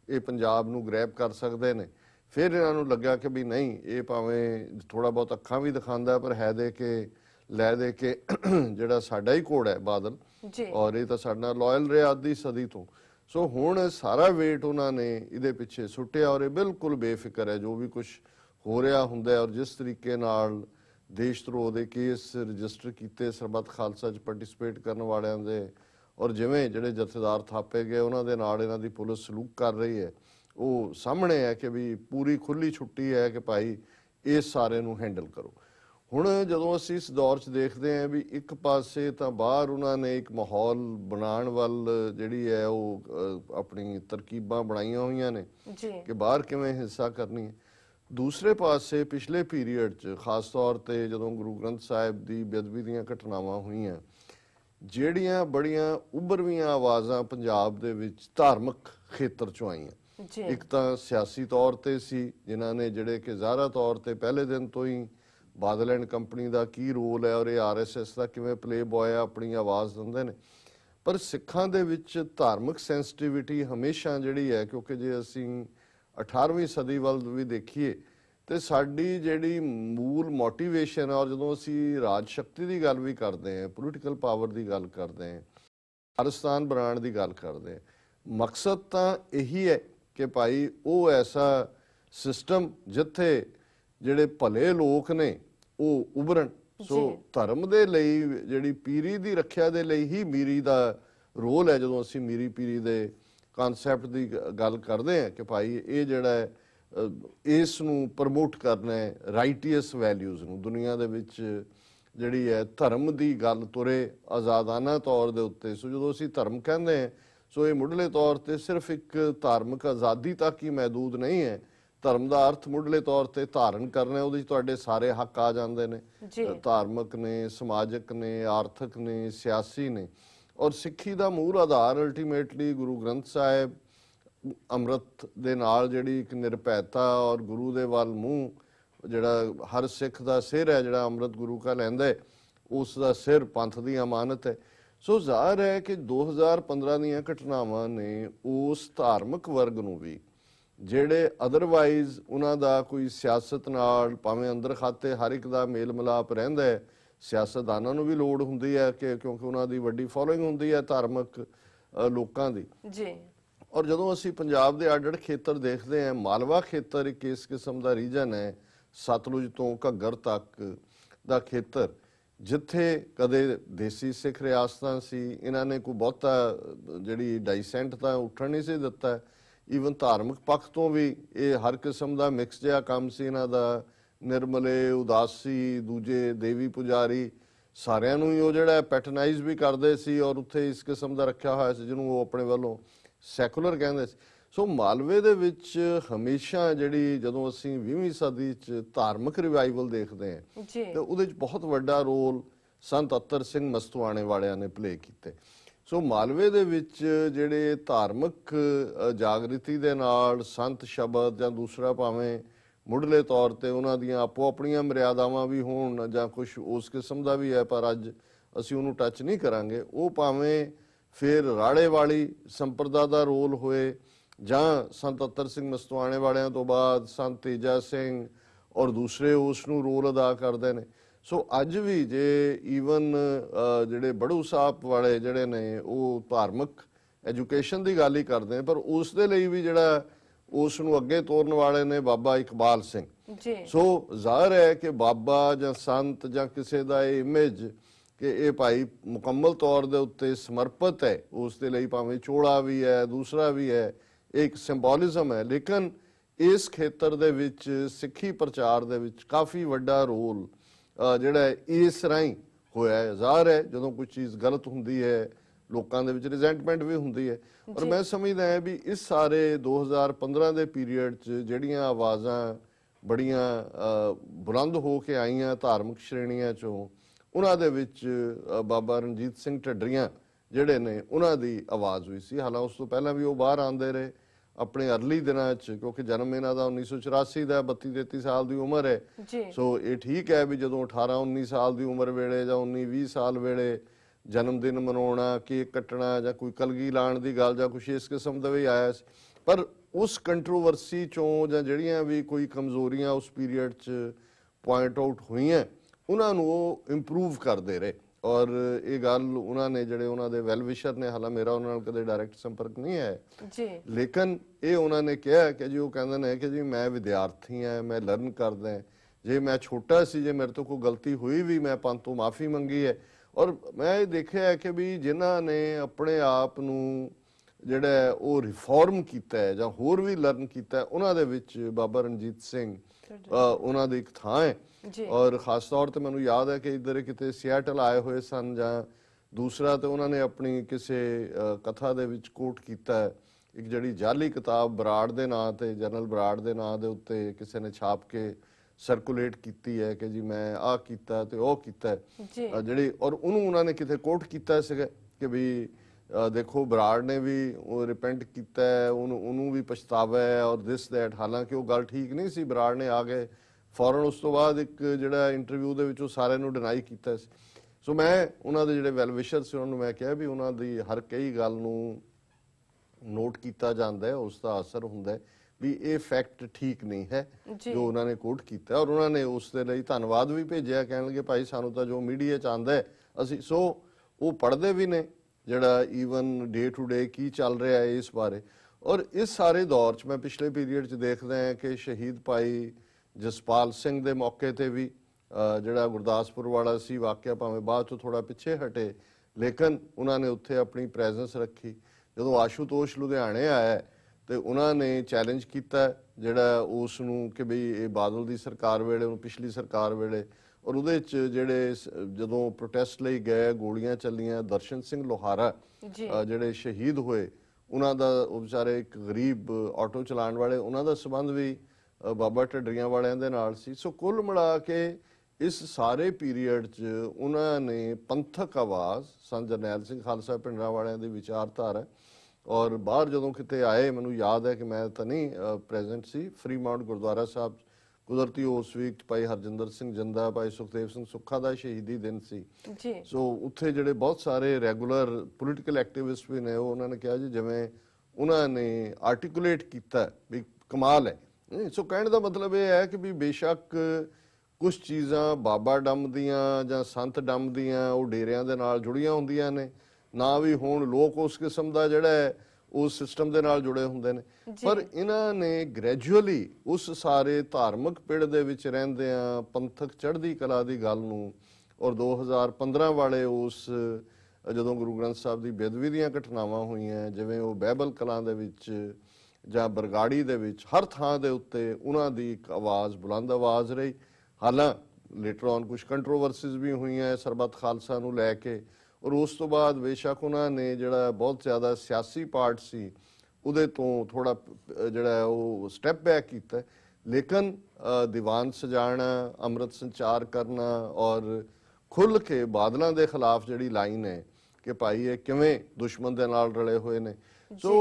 ਇਹ ਪੰਜਾਬ ਨੂੰ ਗ੍ਰੈਬ ਕਰ ਸਕਦੇ ਨੇ ਫਿਰ ਇਹਨਾਂ ਨੂੰ ਲੱਗਾ ਕਿ ਵੀ ਨਹੀਂ ਇਹ ਭਾਵੇਂ ਥੋੜਾ ਬਹੁਤ ਅੱਖਾਂ ਵੀ ਦਿਖਾਉਂਦਾ ਪਰ ਹੈ ਦੇ ਕੇ ਲੈ ਦੇ ਕੇ ਜਿਹੜਾ ਸਾਡਾ ਹੀ ਕੋੜ ਹੈ ਬਾਦਲ ਜੀ ਔਰ ਇਹ ਤਾਂ ਸਾਡਾ ਲਾਇਲ ਰਿਹਾ ਅੱਧੀ ਸਦੀ ਤੋਂ ਸੋ ਹੁਣ ਸਾਰਾ weight ਉਹਨਾਂ ਨੇ ਇਹਦੇ ਪਿੱਛੇ ਸੁੱਟਿਆ ਔਰ ਇਹ ਬਿਲਕੁਲ ਬੇਫਿਕਰ ਹੈ ਜੋ ਵੀ ਕੁਝ ਹੋ ਰਿਹਾ ਹੁੰਦਾ ਔਰ ਜਿਸ ਤਰੀਕੇ ਨਾਲ ਦੇਸ਼ ਦੇ ਕੇਸ ਰਜਿਸਟਰ ਕੀਤੇ ਸਰਬੱਤ ਖਾਲਸਾ 'ਚ ਪਾਰਟਿਸਿਪੇਟ ਕਰਨ ਵਾਲਿਆਂ ਦੇ ਔਰ ਜਿਵੇਂ ਜਿਹੜੇ ਜਥੇਦਾਰ ਥਾਪੇ ਗਏ ਉਹਨਾਂ ਦੇ ਨਾਲ ਇਹਨਾਂ ਦੀ ਪੁਲਿਸ ਸਲੂਕ ਕਰ ਰਹੀ ਹੈ ਉਹ ਸਾਹਮਣੇ ਹੈ ਕਿ ਵੀ ਪੂਰੀ ਖੁੱਲੀ ਛੁੱਟੀ ਹੈ ਕਿ ਭਾਈ ਇਹ ਸਾਰੇ ਨੂੰ ਹੈਂਡਲ ਕਰੋ ਹੁਣ ਜਦੋਂ ਅਸੀਂ ਇਸ ਦੌਰ 'ਚ ਦੇਖਦੇ ਆਂ ਵੀ ਇੱਕ ਪਾਸੇ ਤਾਂ ਬਾਹਰ ਉਹਨਾਂ ਨੇ ਇੱਕ ਮਾਹੌਲ ਬਣਾਉਣ ਵੱਲ ਜਿਹੜੀ ਹੈ ਉਹ ਆਪਣੀ ਤਰਕੀਬਾਂ ਬਣਾਈਆਂ ਹੋਈਆਂ ਨੇ ਕਿ ਬਾਹਰ ਕਿਵੇਂ ਹਿੱਸਾ ਕਰਨੀ ਹੈ ਦੂਸਰੇ ਪਾਸੇ ਪਿਛਲੇ ਪੀਰੀਅਡ 'ਚ ਖਾਸ ਤੌਰ ਤੇ ਜਦੋਂ ਗੁਰੂ ਗ੍ਰੰਥ ਸਾਹਿਬ ਦੀ ਬੇਅਦਬੀ ਦੀਆਂ ਘਟਨਾਵਾਂ ਹੋਈਆਂ ਜਿਹੜੀਆਂ ਬੜੀਆਂ ਉੱਭਰਵੀਆਂ ਆਵਾਜ਼ਾਂ ਪੰਜਾਬ ਦੇ ਵਿੱਚ ਧਾਰਮਿਕ ਖੇਤਰ 'ਚੋਂ ਆਈਆਂ ਇੱਕ ਤਾਂ ਸਿਆਸੀ ਤੌਰ ਤੇ ਸੀ ਜਿਨ੍ਹਾਂ ਨੇ ਜਿਹੜੇ ਕਿ ਜ਼ਾਹਰਾ ਤੌਰ ਤੇ ਪਹਿਲੇ ਦਿਨ ਤੋਂ ਹੀ ਬਾਦਲ ਐਂਡ ਕੰਪਨੀ ਦਾ ਕੀ ਰੋਲ ਹੈ ਔਰ ਇਹ ਆਰਐਸਐਸ ਦਾ ਕਿਵੇਂ ਪਲੇ ਬੋਏ ਆ ਆਪਣੀ ਆਵਾਜ਼ ਦਿੰਦੇ ਨੇ ਪਰ ਸਿੱਖਾਂ ਦੇ ਵਿੱਚ ਧਾਰਮਿਕ ਸੈਂਸਿਟੀਵਿਟੀ ਹਮੇਸ਼ਾ ਜਿਹੜੀ ਹੈ ਕਿਉਂਕਿ ਜੇ ਅਸੀਂ 18ਵੀਂ ਸਦੀ ਵੱਲ ਵੀ ਦੇਖੀਏ ਤੇ ਸਾਡੀ ਜਿਹੜੀ ਮੂਲ ਮੋਟੀਵੇਸ਼ਨ ਔਰ ਜਦੋਂ ਅਸੀਂ ਰਾਜ ਸ਼ਕਤੀ ਦੀ ਗੱਲ ਵੀ ਕਰਦੇ ਹਾਂ ਪੋਲੀਟੀਕਲ ਪਾਵਰ ਦੀ ਗੱਲ ਕਰਦੇ ਹਾਂ ਹਰਸਤਾਨ ਬਣਾਉਣ ਦੀ ਗੱਲ ਕਰਦੇ ਹਾਂ ਮਕਸਦ ਤਾਂ ਇਹੀ ਹੈ ਕਿ ਭਾਈ ਉਹ ਐਸਾ ਸਿਸਟਮ ਜਿੱਥੇ ਜਿਹੜੇ ਭਲੇ ਲੋਕ ਨੇ ਉਹ ਉਭਰਨ ਸੋ ਧਰਮ ਦੇ ਲਈ ਜਿਹੜੀ ਪੀਰੀ ਦੀ ਰੱਖਿਆ ਦੇ ਲਈ ਹੀ ਮੀਰੀ ਦਾ ਰੋਲ ਹੈ ਜਦੋਂ ਅਸੀਂ ਮੀਰੀ ਪੀਰੀ ਦੇ ਕਨਸੈਪਟ ਦੀ ਗੱਲ ਕਰਦੇ ਹਾਂ ਕਿ ਭਾਈ ਇਹ ਜਿਹੜਾ ਇਸ ਨੂੰ ਪ੍ਰਮੋਟ ਕਰਨਾ ਹੈ ਰਾਈਟੀਅਸ ਵੈਲਿਊਜ਼ ਨੂੰ ਦੁਨੀਆ ਦੇ ਵਿੱਚ ਜਿਹੜੀ ਹੈ ਧਰਮ ਦੀ ਗੱਲ ਤੁਰੇ ਆਜ਼ਾਦਾਨਾ ਤੌਰ ਦੇ ਉੱਤੇ ਸੋ ਜਦੋਂ ਅਸੀਂ ਧਰਮ ਕਹਿੰਦੇ ਹਾਂ ਸੋ ਇਹ ਮੁੱਢਲੇ ਤੌਰ ਤੇ ਸਿਰਫ ਇੱਕ ਧਾਰਮਿਕ ਆਜ਼ਾਦੀ ਤੱਕ ਹੀ ਮਹਦੂਦ ਨਹੀਂ ਹੈ ਧਰਮ ਦਾ ਅਰਥ ਮੁੱਢਲੇ ਤੌਰ ਤੇ ਧਾਰਨ ਕਰਨਾ ਉਹਦੇ ਵਿੱਚ ਤੁਹਾਡੇ ਸਾਰੇ ਹੱਕ ਆ ਜਾਂਦੇ ਨੇ ਧਾਰਮਿਕ ਨੇ ਸਮਾਜਿਕ ਨੇ ਆਰਥਿਕ ਨੇ ਸਿਆਸੀ ਨੇ ਔਰ ਸਿੱਖੀ ਦਾ ਮੂਲ ਆਧਾਰ ਅਲਟੀਮੇਟਲੀ ਗੁਰੂ ਗ੍ਰੰਥ ਸਾਹਿਬ ਅੰਮ੍ਰਿਤ ਦੇ ਨਾਲ ਜਿਹੜੀ ਇੱਕ ਨਿਰਪੈਤਾ ਔਰ ਗੁਰੂ ਦੇ ਵੱਲ ਮੂੰਹ ਜਿਹੜਾ ਹਰ ਸਿੱਖ ਦਾ ਸਿਰ ਹੈ ਜਿਹੜਾ ਅੰਮ੍ਰਿਤ ਗੁਰੂ ਕਾ ਲੈਂਦਾ ਹੈ ਉਸ ਦਾ ਸਿਰ ਪੰਥ ਦੀ ਅਮਾਨਤ ਹੈ ਸੋ ਜ਼ਾਹਰ ਹੈ ਕਿ 2015 ਦੀਆਂ ਘਟਨਾਵਾਂ ਨੇ ਉਸ ਧਾਰਮਿਕ ਵਰਗ ਨੂੰ ਵੀ ਜਿਹੜੇ ਅਦਰਵਾਈਜ਼ ਉਹਨਾਂ ਦਾ ਕੋਈ ਸਿਆਸਤ ਨਾਲ ਭਾਵੇਂ ਅੰਦਰ ਖਾਤੇ ਹਰ ਇੱਕ ਦਾ ਮੇਲ ਮਲਾਪ ਰਹਿੰਦਾ ਹੈ ਸਿਆਸਤਦਾਨਾਂ ਨੂੰ ਵੀ ਲੋੜ ਹੁੰਦੀ ਹੈ ਕਿ ਕਿਉਂਕਿ ਉਹਨਾਂ ਦੀ ਵੱਡੀ ਫਾਲੋਇੰਗ ਹੁੰਦੀ ਹੈ ਧਾਰਮਿਕ ਲੋਕਾਂ ਦੀ ਜੀ ਔਰ ਜਦੋਂ ਅਸੀਂ ਪੰਜਾਬ ਦੇ ਆਡੜ ਖੇਤਰ ਦੇਖਦੇ ਹਾਂ ਮਾਲਵਾ ਖੇਤਰ ਇੱਕ ਇਸ ਕਿਸਮ ਦਾ ਰੀਜਨ ਹੈ ਸਤਲੁਜ ਤੋਂ ਘੱਗਰ ਤੱਕ ਦਾ ਖੇਤਰ ਜਿੱਥੇ ਕਦੇ ਦੇਸੀ ਸਿੱਖ ਰਿਆਸਤਾਂ ਸੀ ਇਹਨਾਂ ਨੇ ਕੋਈ ਬਹੁਤਾ ਜਿਹੜੀ ਡਾਈਸੈਂਟ ਤਾਂ ਉੱਠਣ ਨਹੀਂ ਸੀ ਦਿੱਤਾ ਈਵਨ ਧਾਰਮਿਕ ਪੱਖ ਤੋਂ ਵੀ ਇਹ ਹਰ ਕਿਸਮ ਦਾ ਮਿਕਸ ਜਿਹਾ ਕੰਮ ਸੀ ਇਹਨਾਂ ਦਾ ਨਿਰਮਲੇ ਉਦਾਸੀ ਦੂਜੇ ਦੇਵੀ ਪੁਜਾਰੀ ਸਾਰਿਆਂ ਨੂੰ ਹੀ ਉਹ ਜਿਹੜਾ ਪੈਟਰਨਾਈਜ਼ ਵੀ ਕਰਦੇ ਸੀ ਔਰ ਉੱਥੇ ਇਸ ਕਿਸਮ ਦਾ ਰੱਖਿਆ ਹੋਇਆ ਸੀ ਜਿਹਨੂੰ ਉਹ ਆਪਣੇ ਵੱਲੋਂ ਸੈਕੂਲਰ ਕਹਿੰਦੇ ਸੀ ਸੋ ਮਾਲਵੇ ਦੇ ਵਿੱਚ ਹਮੇਸ਼ਾ ਜਿਹੜੀ ਜਦੋਂ ਅਸੀਂ 20ਵੀਂ ਸਦੀ ਚ ਧਾਰਮਿਕ ਰਿਵਾਈਵਲ ਦੇਖਦੇ ਹਾਂ ਤੇ ਉਹਦੇ ਵਿੱਚ ਬਹੁਤ ਵੱਡਾ ਰੋਲ ਸੰਤ ਅਤਰ ਸਿੰਘ ਮਸਤੂਆਣੇ ਵਾਲਿਆਂ ਨੇ ਪਲੇ ਕੀਤੇ ਸੋ ਮਾਲਵੇ ਦੇ ਵਿੱਚ ਜਿਹੜੇ ਧਾਰਮਿਕ ਜਾਗਰਤੀ ਦੇ ਨਾਲ ਸੰਤ ਸ਼ਬਦ ਜਾਂ ਦੂਸਰਾ ਭਾਵੇਂ ਮੁੱਢਲੇ ਤੌਰ ਤੇ ਉਹਨਾਂ ਦੀਆਂ ਆਪੋ ਆਪਣੀਆਂ ਮਰਿਆਦਾਵਾਂ ਵੀ ਹੋਣ ਜਾਂ ਕੁਝ ਉਸ ਕਿਸਮ ਦਾ ਵੀ ਹੈ ਪਰ ਅੱਜ ਅਸੀਂ ਉਹਨੂੰ ਟੱਚ ਨਹੀਂ ਕਰਾਂਗੇ ਉਹ ਭਾਵੇਂ ਫਿਰ ਰਾੜੇ ਵਾਲੀ ਸੰਪਰਦਾ ਦਾ ਰੋਲ ਹੋਏ ਜਾਂ ਸੰਤ ਅਤਰ ਸਿੰਘ ਮਸਤਵਾਣੇ ਵਾਲਿਆਂ ਤੋਂ ਬਾਅਦ ਸੰਤ ਤੇਜਾ ਸਿੰਘ ਔਰ ਦੂਸਰੇ ਉਸ ਨੂੰ ਰੋਲ ਅਦਾ ਕਰਦੇ ਨੇ ਸੋ ਅੱਜ ਵੀ ਜੇ ਈਵਨ ਜਿਹੜੇ ਬੜੂ ਸਾਹਿਬ ਵਾਲੇ ਜਿਹੜੇ ਨੇ ਉਹ ਧਾਰਮਿਕ ਐਜੂਕੇਸ਼ਨ ਦੀ ਗੱਲ ਹੀ ਕਰਦੇ ਪਰ ਉਸ ਦੇ ਲਈ ਵੀ ਜਿਹੜਾ ਉਸ ਨੂੰ ਅੱਗੇ ਤੋਰਨ ਵਾਲੇ ਨੇ ਬਾਬਾ ਇਕਬਾਲ ਸਿੰਘ ਜੀ ਸੋ ਜ਼ਾਹਰ ਹੈ ਕਿ ਬਾਬਾ ਜਾਂ ਸੰਤ ਜਾਂ ਕਿਸੇ ਦਾ ਇਹ ਇਮੇਜ ਕਿ ਇਹ ਭਾਈ ਮੁਕੰਮਲ ਤੌਰ ਦੇ ਉੱਤੇ ਸਮਰਪਿਤ ਹੈ ਉਸ ਦੇ ਲਈ ਭਾਵੇਂ ਚੋੜਾ ਵੀ ਹੈ ਦੂਸਰਾ ਵੀ ਹੈ ਇੱਕ ਸਿੰਬੋਲਿਜ਼ਮ ਹੈ ਲੇਕਿਨ ਇਸ ਖੇਤਰ ਦੇ ਵਿੱਚ ਸਿੱਖੀ ਪ੍ਰਚਾਰ ਦੇ ਵਿੱਚ ਕਾਫੀ ਵੱਡਾ ਰੋਲ ਜਿਹੜਾ ਇਸ ਰਾਹੀਂ ਹੋਇਆ ਹੈ ਜ਼ਾਹਰ ਹੈ ਜਦੋਂ ਕੋਈ ਚੀਜ਼ ਗਲਤ ਹੁੰਦੀ ਹੈ ਲੋਕਾਂ ਦੇ ਵਿੱਚ ਰਿਜ਼ੈਂਟਮੈਂਟ ਵੀ ਹੁੰਦੀ ਹੈ ਔਰ ਮੈਂ ਸਮਝਦਾ ਹਾਂ ਵੀ ਇਸ ਸਾਰੇ 2015 ਦੇ ਪੀਰੀਅਡ 'ਚ ਜਿਹੜੀਆਂ ਆਵਾਜ਼ਾਂ ਬੜੀਆਂ ਬੁਲੰਦ ਹੋ ਕੇ ਆਈਆਂ ਧਾਰਮਿਕ ਸ਼੍ਰੇਣੀਆਂ 'ਚੋਂ ਉਹਨਾਂ ਦੇ ਵਿੱਚ ਬਾਬਾ ਰਣਜੀਤ ਸਿੰਘ ਢੱਡਰੀਆਂ ਜਿਹੜੇ ਨੇ ਉਹਨਾਂ ਦੀ ਆਵਾਜ਼ ਹੋਈ ਸੀ ਹਾਲਾਂ ਉਸ ਤੋਂ ਪਹਿਲਾਂ ਵੀ ਉਹ ਬਾਹਰ ਆਉਂਦੇ ਰਹੇ ਆਪਣੇ ਅਰਲੀ ਦਿਨਾਂ 'ਚ ਕਿਉਂਕਿ ਜਨਮ ਇਹਨਾਂ ਦਾ 1984 ਦਾ 32 33 ਸਾਲ ਦੀ ਉਮਰ ਹੈ ਸੋ ਇਹ ਠੀਕ ਹੈ ਵੀ ਜਦੋਂ 18 19 ਸਾਲ ਦੀ ਉਮਰ ਵੇਲੇ ਜਾਂ 19 20 ਸਾਲ ਵੇਲੇ ਜਨਮ ਦਿਨ ਮਨਾਉਣਾ ਕਿ ਕੱਟਣਾ ਜਾਂ ਕੋਈ ਕਲਗੀ ਲਾਣ ਦੀ ਗੱਲ ਜਾਂ ਕੁਝ ਇਸ ਕਿਸਮ ਦਾ ਵੀ ਆਇਆ ਸੀ ਪਰ ਉਸ ਕੰਟਰੋਵਰਸੀ ਚੋਂ ਜਾਂ ਜਿਹੜੀਆਂ ਵੀ ਕੋਈ ਕਮਜ਼ੋਰੀਆਂ ਉਸ ਪੀਰੀਅਡ 'ਚ ਪੁਆਇੰਟ ਆਊਟ ਹੋਈਆਂ ਉਹਨਾਂ ਨੂੰ ਉਹ ਇੰਪਰੂਵ ਕਰਦੇ ਰਹੇ ਔਰ ਇਹ ਗੱਲ ਉਹਨਾਂ ਨੇ ਜਿਹੜੇ ਉਹਨਾਂ ਦੇ ਵੈਲ ਵਿਸ਼ਰ ਨੇ ਹਾਲਾ ਮੇਰਾ ਉਹਨਾਂ ਨਾਲ ਕਦੇ ਡਾਇਰੈਕਟ ਸੰਪਰਕ ਨਹੀਂ ਹੈ ਜੀ ਲੇਕਿਨ ਇਹ ਉਹਨਾਂ ਨੇ ਕਿਹਾ ਕਿ ਜੀ ਉਹ ਕਹਿੰਦੇ ਨੇ ਕਿ ਜੀ ਮੈਂ ਵਿਦਿਆਰਥੀ ਆ ਮੈਂ ਲਰਨ ਕਰਦਾ ਜੇ ਮੈਂ ਛੋਟਾ ਸੀ ਜੇ ਮੇਰੇ ਤੋਂ ਕੋਈ ਗਲਤੀ ਹੋਈ ਵੀ ਮੈਂ ਪੰਤ ਤੋਂ ਮਾਫੀ ਮੰਗੀ ਹੈ ਔਰ ਮੈਂ ਇਹ ਦੇਖਿਆ ਕਿ ਵੀ ਜਿਨ੍ਹਾਂ ਨੇ ਆਪਣੇ ਆਪ ਨੂੰ ਜਿਹੜਾ ਉਹ ਰਿਫਾਰਮ ਕੀਤਾ ਹੈ ਜਾਂ ਹੋਰ ਵੀ ਲਰਨ ਕੀਤਾ ਹੈ ਉਹਨਾਂ ਦੇ ਵਿੱਚ ਬਾਬਾ ਰਣਜੀਤ ਸਿੰਘ ਉਹਨਾਂ ਦੀ ਇੱਕ ਥਾਂ ਹੈ ਔਰ ਖਾਸ ਤੌਰ ਤੇ ਮੈਨੂੰ ਯਾਦ ਹੈ ਕਿ ਇਧਰ ਕਿਤੇ ਸਿਆਟਲ ਆਏ ਹੋਏ ਸਨ ਜਾਂ ਦੂਸਰਾ ਤੇ ਉਹਨਾਂ ਨੇ ਆਪਣੀ ਕਿਸੇ ਕਥਾ ਦੇ ਵਿੱਚ ਕੋਟ ਕੀਤਾ ਹੈ ਇੱਕ ਜਿਹੜੀ ਜਾਲੀ ਕਿਤਾਬ ਬਰਾੜ ਦੇ ਨਾਂ ਤੇ ਜਨਰਲ ਬਰਾੜ ਦੇ ਨਾਂ ਦੇ ਉੱਤੇ ਕਿਸੇ ਨੇ ਛਾਪ ਕੇ ਸਰਕੂਲੇਟ ਕੀਤੀ ਹੈ ਕਿ ਜੀ ਮੈਂ ਆ ਕੀਤਾ ਤੇ ਉਹ ਕੀਤਾ ਜਿਹੜੀ ਔਰ ਉਹਨੂੰ ਉਹਨਾਂ ਨੇ ਕਿਤੇ ਕੋਟ ਕੀਤਾ ਸੀਗਾ ਕਿ ਵੀ ਦੇਖੋ ਬਰਾੜ ਨੇ ਵੀ ਉਹ ਰਿਪੈਂਟ ਕੀਤਾ ਹੈ ਉਹਨੂੰ ਉਹਨੂੰ ਵੀ ਪਛਤਾਵਾ ਹੈ ਔਰ ਦਿਸ ਦੈਟ ਹਾਲਾਂਕਿ ਉਹ ਗੱਲ ਠੀਕ ਨਹੀਂ ਸੀ ਬਰਾੜ ਨੇ ਆ ਗਏ ਫੌਰਨ ਉਸ ਤੋਂ ਬਾਅਦ ਇੱਕ ਜਿਹੜਾ ਇੰਟਰਵਿਊ ਦੇ ਵਿੱਚ ਉਹ ਸਾਰਿਆਂ ਨੂੰ ਡਿਨਾਈ ਕੀਤਾ ਸੀ ਸੋ ਮੈਂ ਉਹਨਾਂ ਦੇ ਜਿਹੜੇ ਵੈਲਵਿਸ਼ਰ ਸੀ ਉਹਨਾਂ ਨੂੰ ਮੈਂ ਕਿਹਾ ਵੀ ਉਹਨਾਂ ਦੀ ਹਰ ਕਈ ਗੱਲ ਨੂੰ ਨੋਟ ਕੀਤਾ ਜਾਂਦਾ ਹੈ ਉਸ ਦਾ ਅਸਰ ਹੁੰਦਾ ਹੈ ਵੀ ਇਹ ਫੈਕਟ ਠੀਕ ਨਹੀਂ ਹੈ ਜੋ ਉਹਨਾਂ ਨੇ ਕੋਟ ਕੀਤਾ ਔਰ ਉਹਨਾਂ ਨੇ ਉਸ ਦੇ ਲਈ ਧੰਨਵਾਦ ਵੀ ਭੇਜਿਆ ਕਹਿਣ ਲੱਗੇ ਭਾਈ ਸਾਨੂੰ ਤਾਂ ਜੋ ਮੀਡੀਆ ਚ ਆਂਦਾ ਹੈ ਅਸੀਂ ਸੋ ਉਹ ਪੜਦੇ ਵੀ ਨੇ ਜਿਹੜਾ ਈਵਨ ਡੇ ਟੂ ਡੇ ਕੀ ਚੱਲ ਰਿਹਾ ਹੈ ਇਸ ਬਾਰੇ ਔਰ ਇਸ ਸਾਰੇ ਦੌਰ 'ਚ ਮੈਂ ਪਿਛਲੇ ਪੀਰੀਅਡ 'ਚ ਦੇਖਦਾ ਹਾਂ ਕਿ ਸ਼ਹੀਦ ਭਾਈ ਜਸਪਾਲ ਸਿੰਘ ਦੇ ਮੌਕੇ ਤੇ ਵੀ ਜਿਹੜਾ ਗੁਰਦਾਸਪੁਰ ਵਾਲਾ ਸੀ ਵਾਕਿਆ ਭਾਵੇਂ ਬਾਅਦ 'ਚ ਥੋੜਾ ਪਿੱਛੇ ਹਟੇ ਲੇਕਿਨ ਉਹਨਾਂ ਨੇ ਉੱਥੇ ਆਪਣੀ ਪ੍ਰੈਜ਼ੈਂਸ ਰੱਖੀ ਜਦੋਂ ਆਸ਼ੂਤੋਸ਼ ਲੁਧਿਆਣੇ ਆਇਆ ਤੇ ਉਹਨਾਂ ਨੇ ਚੈਲੰਜ ਕੀਤਾ ਜਿਹੜਾ ਉਸ ਨੂੰ ਕਿ ਬਈ ਇਹ ਬਾਦਲ ਦੀ ਸਰਕਾਰ ਵੇਲੇ ਉਹ ਪਿਛਲੀ ਸਰਕਾਰ ਵੇਲੇ ਔਰ ਉਹਦੇ ਚ ਜਿਹੜੇ ਜਦੋਂ ਪ੍ਰੋਟੈਸਟ ਲਈ ਗਏ ਗੋਲੀਆਂ ਚੱਲੀਆਂ ਦਰਸ਼ਨ ਸਿੰਘ ਲੋਹਾਰਾ ਜਿਹੜੇ ਸ਼ਹੀਦ ਹੋਏ ਉਹਨਾਂ ਦਾ ਉਹ ਵਿਚਾਰੇ ਇੱਕ ਗਰੀਬ ਆਟੋ ਚਲਾਉਣ ਵਾਲੇ ਉਹਨਾਂ ਦਾ ਸਬੰਧ ਵੀ ਬਾਬਾ ਢੱਡਰੀਆਂ ਵਾਲਿਆਂ ਦੇ ਨਾਲ ਸੀ ਸੋ ਕੁੱਲ ਮਿਲਾ ਕੇ ਇਸ ਸਾਰੇ ਪੀਰੀਅਡ 'ਚ ਉਹਨਾਂ ਨੇ ਪੰਥਕ ਆਵਾਜ਼ ਸੰਤ ਜਨੈਲ ਸਿੰਘ ਖਾਲਸਾ ਪਿੰਡਰਾ ਵਾਲਿਆਂ ਦੀ ਵਿਚਾਰਧਾਰਾ ਔਰ ਬਾਹਰ ਜਦੋਂ ਕਿਤੇ ਆਏ ਮੈਨੂੰ ਯਾਦ ਹੈ ਕਿ ਮੈਂ ਤਾਂ ਨਹੀਂ ਪ੍ਰੈਜ਼ੈਂਟ ਸੀ ਫਰੀਮਾਉਂਟ ਗੁਰਦੁਆਰਾ ਸਾਹਿਬ ਕੁਦਰਤੀ ਉਸ ਵੀਕ ਭਾਈ ਹਰਜਿੰਦਰ ਸਿੰਘ ਜੰਦਾ ਭਾਈ ਸੁਖਦੇਵ ਸਿੰਘ ਸੁੱਖਾ ਦਾ ਸ਼ਹੀਦੀ ਦਿਨ ਸੀ ਜੀ ਸੋ ਉੱਥੇ ਜਿਹੜੇ ਬਹੁਤ ਸਾਰੇ ਰੈਗੂਲਰ ਪੋਲਿਟੀਕਲ ਐਕਟਿਵਿਸਟ ਵੀ ਨੇ ਉਹਨਾਂ ਨੇ ਕਿਹਾ ਜੀ ਜਿਵੇਂ ਉਹਨਾਂ ਨੇ ਆਰਟੀਕੂਲੇਟ ਕੀਤਾ ਵੀ ਕਮਾਲ ਹੈ ਸੋ ਕਹਿਣ ਦਾ ਮਤਲਬ ਇਹ ਹੈ ਕਿ ਵੀ ਬੇਸ਼ੱਕ ਕੁਝ ਚੀਜ਼ਾਂ ਬਾਬਾ ਡੰਮ ਦੀਆਂ ਜਾਂ ਸੰਤ ਡੰਮ ਦੀਆਂ ਉਹ ਡੇਰਿਆਂ ਦੇ ਨਾਲ ਜੁੜੀਆਂ ਹੁੰਦੀਆਂ ਨੇ ਨਾ ਵੀ ਹੋਣ ਲੋਕ ਉਸ ਕਿਸਮ ਦਾ ਜਿਹੜਾ ਉਸ ਸਿਸਟਮ ਦੇ ਨਾਲ ਜੁੜੇ ਹੁੰਦੇ ਨੇ ਪਰ ਇਹਨਾਂ ਨੇ ਗ੍ਰੈਜੂਅਲੀ ਉਸ ਸਾਰੇ ਧਾਰਮਿਕ ਪਿੜ ਦੇ ਵਿੱਚ ਰਹਿੰਦੇ ਆ ਪੰਥਕ ਚੜ੍ਹਦੀ ਕਲਾ ਦੀ ਗੱਲ ਨੂੰ ਔਰ 2015 ਵਾਲੇ ਉਸ ਜਦੋਂ ਗੁਰੂ ਗ੍ਰੰਥ ਸਾਹਿਬ ਦੀ ਬੇਦਵੀ ਦੀਆਂ ਘਟਨਾਵਾਂ ਹੋਈਆਂ ਜਿਵੇਂ ਉਹ ਬਹਿਬਲ ਕਲਾ ਦੇ ਵਿੱਚ ਜਾਂ ਬਰਗਾੜੀ ਦੇ ਵਿੱਚ ਹਰ ਥਾਂ ਦੇ ਉੱਤੇ ਉਹਨਾਂ ਦੀ ਇੱਕ ਆਵਾਜ਼ ਬੁਲੰਦ ਆਵਾਜ਼ ਰਹੀ ਹਾਲਾਂ ਲੇਟਰ ਔਨ ਕੁਝ ਕੰਟਰੋਵਰਸੀਜ਼ ਵੀ ਹੋਈਆਂ ਸਰਬਤ ਖਾਲਸਾ ਨੂੰ ਲੈ ਕੇ ਔਰ ਉਸ ਤੋਂ ਬਾਅਦ ਬੇਸ਼ੱਕ ਉਹਨਾਂ ਨੇ ਜਿਹੜਾ ਬਹੁਤ ਜ਼ਿਆਦਾ ਸਿਆਸੀ ਪਾਰਟ ਸੀ ਉਹਦੇ ਤੋਂ ਥੋੜਾ ਜਿਹੜਾ ਉਹ ਸਟੈਪ ਬੈਕ ਕੀਤਾ ਲੇਕਿਨ ਦੀਵਾਨ ਸਜਾਣਾ ਅੰਮ੍ਰਿਤ ਸੰਚਾਰ ਕਰਨਾ ਔਰ ਖੁੱਲ ਕੇ ਬਾਦਲਾਂ ਦੇ ਖਿਲਾਫ ਜਿਹੜੀ ਲਾਈਨ ਹੈ ਕਿ ਭਾਈ ਇਹ ਕਿਵੇਂ ਦੁਸ਼ਮਣ ਦੇ ਨਾਲ ਰਲੇ ਹੋਏ ਨੇ ਸੋ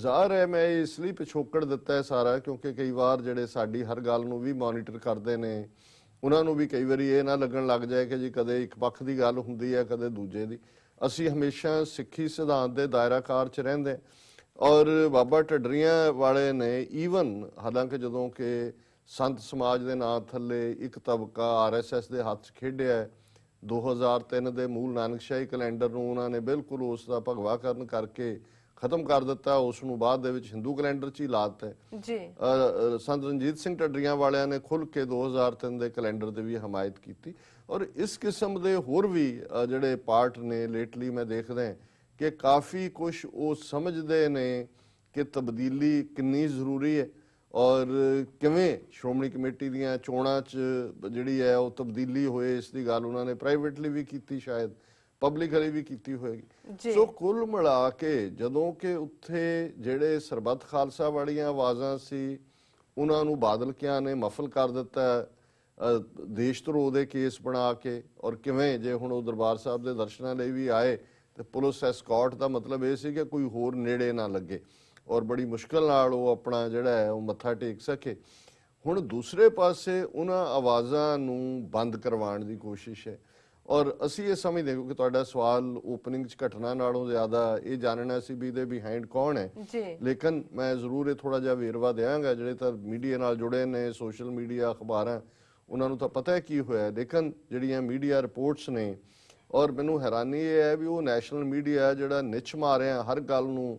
ਜ਼ਾਹਰ ਹੈ ਮੈਂ ਇਸ ਲਈ ਪਿਛੋਕੜ ਦਿੱਤਾ ਹੈ ਸਾਰਾ ਕਿਉਂਕਿ ਕਈ ਵਾਰ ਜਿਹੜੇ ਸਾਡੀ ਹਰ ਗੱਲ ਨੂੰ ਵੀ ਮੋਨੀਟਰ ਕਰਦੇ ਨੇ ਉਹਨਾਂ ਨੂੰ ਵੀ ਕਈ ਵਾਰੀ ਇਹ ਨਾ ਲੱਗਣ ਲੱਗ ਜਾਏ ਕਿ ਜੀ ਕਦੇ ਇੱਕ ਪੱਖ ਦੀ ਗੱਲ ਹੁੰਦੀ ਹੈ ਕਦੇ ਦੂਜੇ ਦੀ ਅਸੀਂ ਹਮੇਸ਼ਾ ਸਿੱਖੀ ਸਿਧਾਂਤ ਦੇ ਦਾਇਰਾਕਾਰ 'ਚ ਰਹਿੰਦੇ ਔਰ ਬਾਬਾ ਟੱਡਰੀਆਂ ਵਾਲੇ ਨੇ ਈਵਨ ਹਾਲਾਂਕਿ ਜਦੋਂ ਕਿ ਸੰਤ ਸਮਾਜ ਦੇ ਨਾਂ ਥੱਲੇ ਇੱਕ ਤਬਕਾ ਆਰਐਸਐਸ ਦੇ ਹੱਥ ਖੇਡਿਆ 2003 ਦੇ ਮੂਲ ਨਾਨਕਸ਼ਾਹੀ ਕੈਲੰਡਰ ਨੂੰ ਉਹਨਾਂ ਨੇ ਬਿਲਕੁਲ ਉਸ ਦਾ ਭਗਵਾ ਕਰਨ ਕਰਕੇ ਖਤਮ ਕਰ ਦਿੱਤਾ ਉਸ ਨੂੰ ਬਾਅਦ ਦੇ ਵਿੱਚ ਹਿੰਦੂ ਕੈਲੰਡਰ 'ਚ ਹੀ ਲਾ ਦਿੱਤਾ ਜੀ ਸੰਤ ਰਣਜੀਤ ਸਿੰਘ ਟੱਡਰੀਆਂ ਵਾਲਿਆਂ ਨੇ ਖੁੱਲ ਕੇ 2003 ਦੇ ਕੈਲੰਡਰ ਦੇ ਵੀ ਹਮਾਇਤ ਕੀਤੀ ਔਰ ਇਸ ਕਿਸਮ ਦੇ ਹੋਰ ਵੀ ਜਿਹੜੇ ਪਾਰਟ ਨੇ ਲੇਟਲੀ ਮੈਂ ਦੇਖਦਾ ਕਿ ਕਾਫੀ ਕੁਝ ਉਹ ਸਮਝਦੇ ਨੇ ਕਿ ਤਬਦੀਲੀ ਕਿੰਨੀ ਜ਼ਰੂਰੀ ਹੈ ਔਰ ਕਿਵੇਂ ਸ਼੍ਰੋਮਣੀ ਕਮੇਟੀ ਦੀਆਂ ਚੋਣਾਂ 'ਚ ਜਿਹੜੀ ਹੈ ਉਹ ਤਬਦੀਲੀ ਹੋਏ ਇਸ ਦੀ ਗੱਲ ਉਹਨਾਂ ਨੇ ਪ੍ਰਾਈਵੇਟਲੀ ਵੀ ਕੀਤੀ ਸ਼ਾਇਦ ਪਬਲਿਕ ਹਰੀ ਵੀ ਕੀਤੀ ਹੋਏਗੀ ਸੋ ਕੁੱਲ ਮਿਲਾ ਕੇ ਜਦੋਂ ਕਿ ਉੱਥੇ ਜਿਹੜੇ ਸਰਬੱਤ ਖਾਲਸਾ ਵਾਲੀਆਂ ਆਵਾਜ਼ਾਂ ਸੀ ਉਹਨਾਂ ਨੂੰ ਬਾਦਲ ਕਿਆਂ ਨੇ ਮਫਲ ਕਰ ਦਿੱਤਾ ਦੇਸ਼ ਤਰੋ ਦੇ ਕੇਸ ਬਣਾ ਕੇ ਔਰ ਕਿਵੇਂ ਜੇ ਹੁਣ ਉਹ ਦਰਬਾਰ ਸਾਹਿਬ ਦੇ ਦਰਸ਼ਨਾਂ ਲਈ ਵੀ ਆਏ ਤੇ ਪੁਲਿਸ ਐਸਕੌਟ ਦਾ ਮਤਲਬ ਇਹ ਸੀ ਕਿ ਕੋਈ ਹੋਰ ਨੇੜੇ ਨਾ ਲੱਗੇ ਔਰ ਬੜੀ ਮੁਸ਼ਕਲ ਨਾਲ ਉਹ ਆਪਣਾ ਜਿਹੜਾ ਹੈ ਉਹ ਮੱਥਾ ਟੇਕ ਸਕੇ ਹੁਣ ਦੂਸਰੇ ਪਾਸੇ ਉਹਨਾਂ ਆਵਾਜ਼ਾਂ ਨੂੰ ਬੰਦ ਕਰਵਾਉਣ ਦੀ ਕੋਸ਼ਿਸ਼ ਹੈ ਔਰ ਅਸੀਂ ਇਹ ਸਮਝਦੇ ਹਾਂ ਕਿ ਤੁਹਾਡਾ ਸਵਾਲ ਓਪਨਿੰਗ 'ਚ ਘਟਨਾ ਨਾਲੋਂ ਜ਼ਿਆਦਾ ਇਹ ਜਾਣਨਾ ਸੀ ਵੀ ਦੇ ਬਿਹਾਈਂਡ ਕੌਣ ਹੈ ਲੇਕਿਨ ਮੈਂ ਜ਼ਰੂਰ ਇਹ ਥੋੜਾ ਜਿਹਾ ਵੇਰਵਾ ਦੇਵਾਂਗਾ ਜਿਹੜੇ ਤਾਂ ਮੀਡੀਆ ਨਾਲ ਜੁੜੇ ਨੇ ਸੋਸ਼ਲ ਮੀਡੀਆ ਅਖਬਾਰਾਂ ਉਹਨਾਂ ਨੂੰ ਤਾਂ ਪਤਾ ਹੈ ਕੀ ਹੋਇਆ ਲੇਕਿਨ ਜਿਹੜੀਆਂ ਮੀਡੀਆ ਰਿਪੋਰਟਸ ਨੇ ਔਰ ਮੈਨੂੰ ਹੈਰਾਨੀ ਇਹ ਹੈ ਵੀ ਉਹ ਨੈਸ਼ਨਲ ਮੀਡੀਆ ਜਿਹੜਾ ਨਿਛ ਮਾਰਿਆ ਹਰ ਗੱਲ ਨੂੰ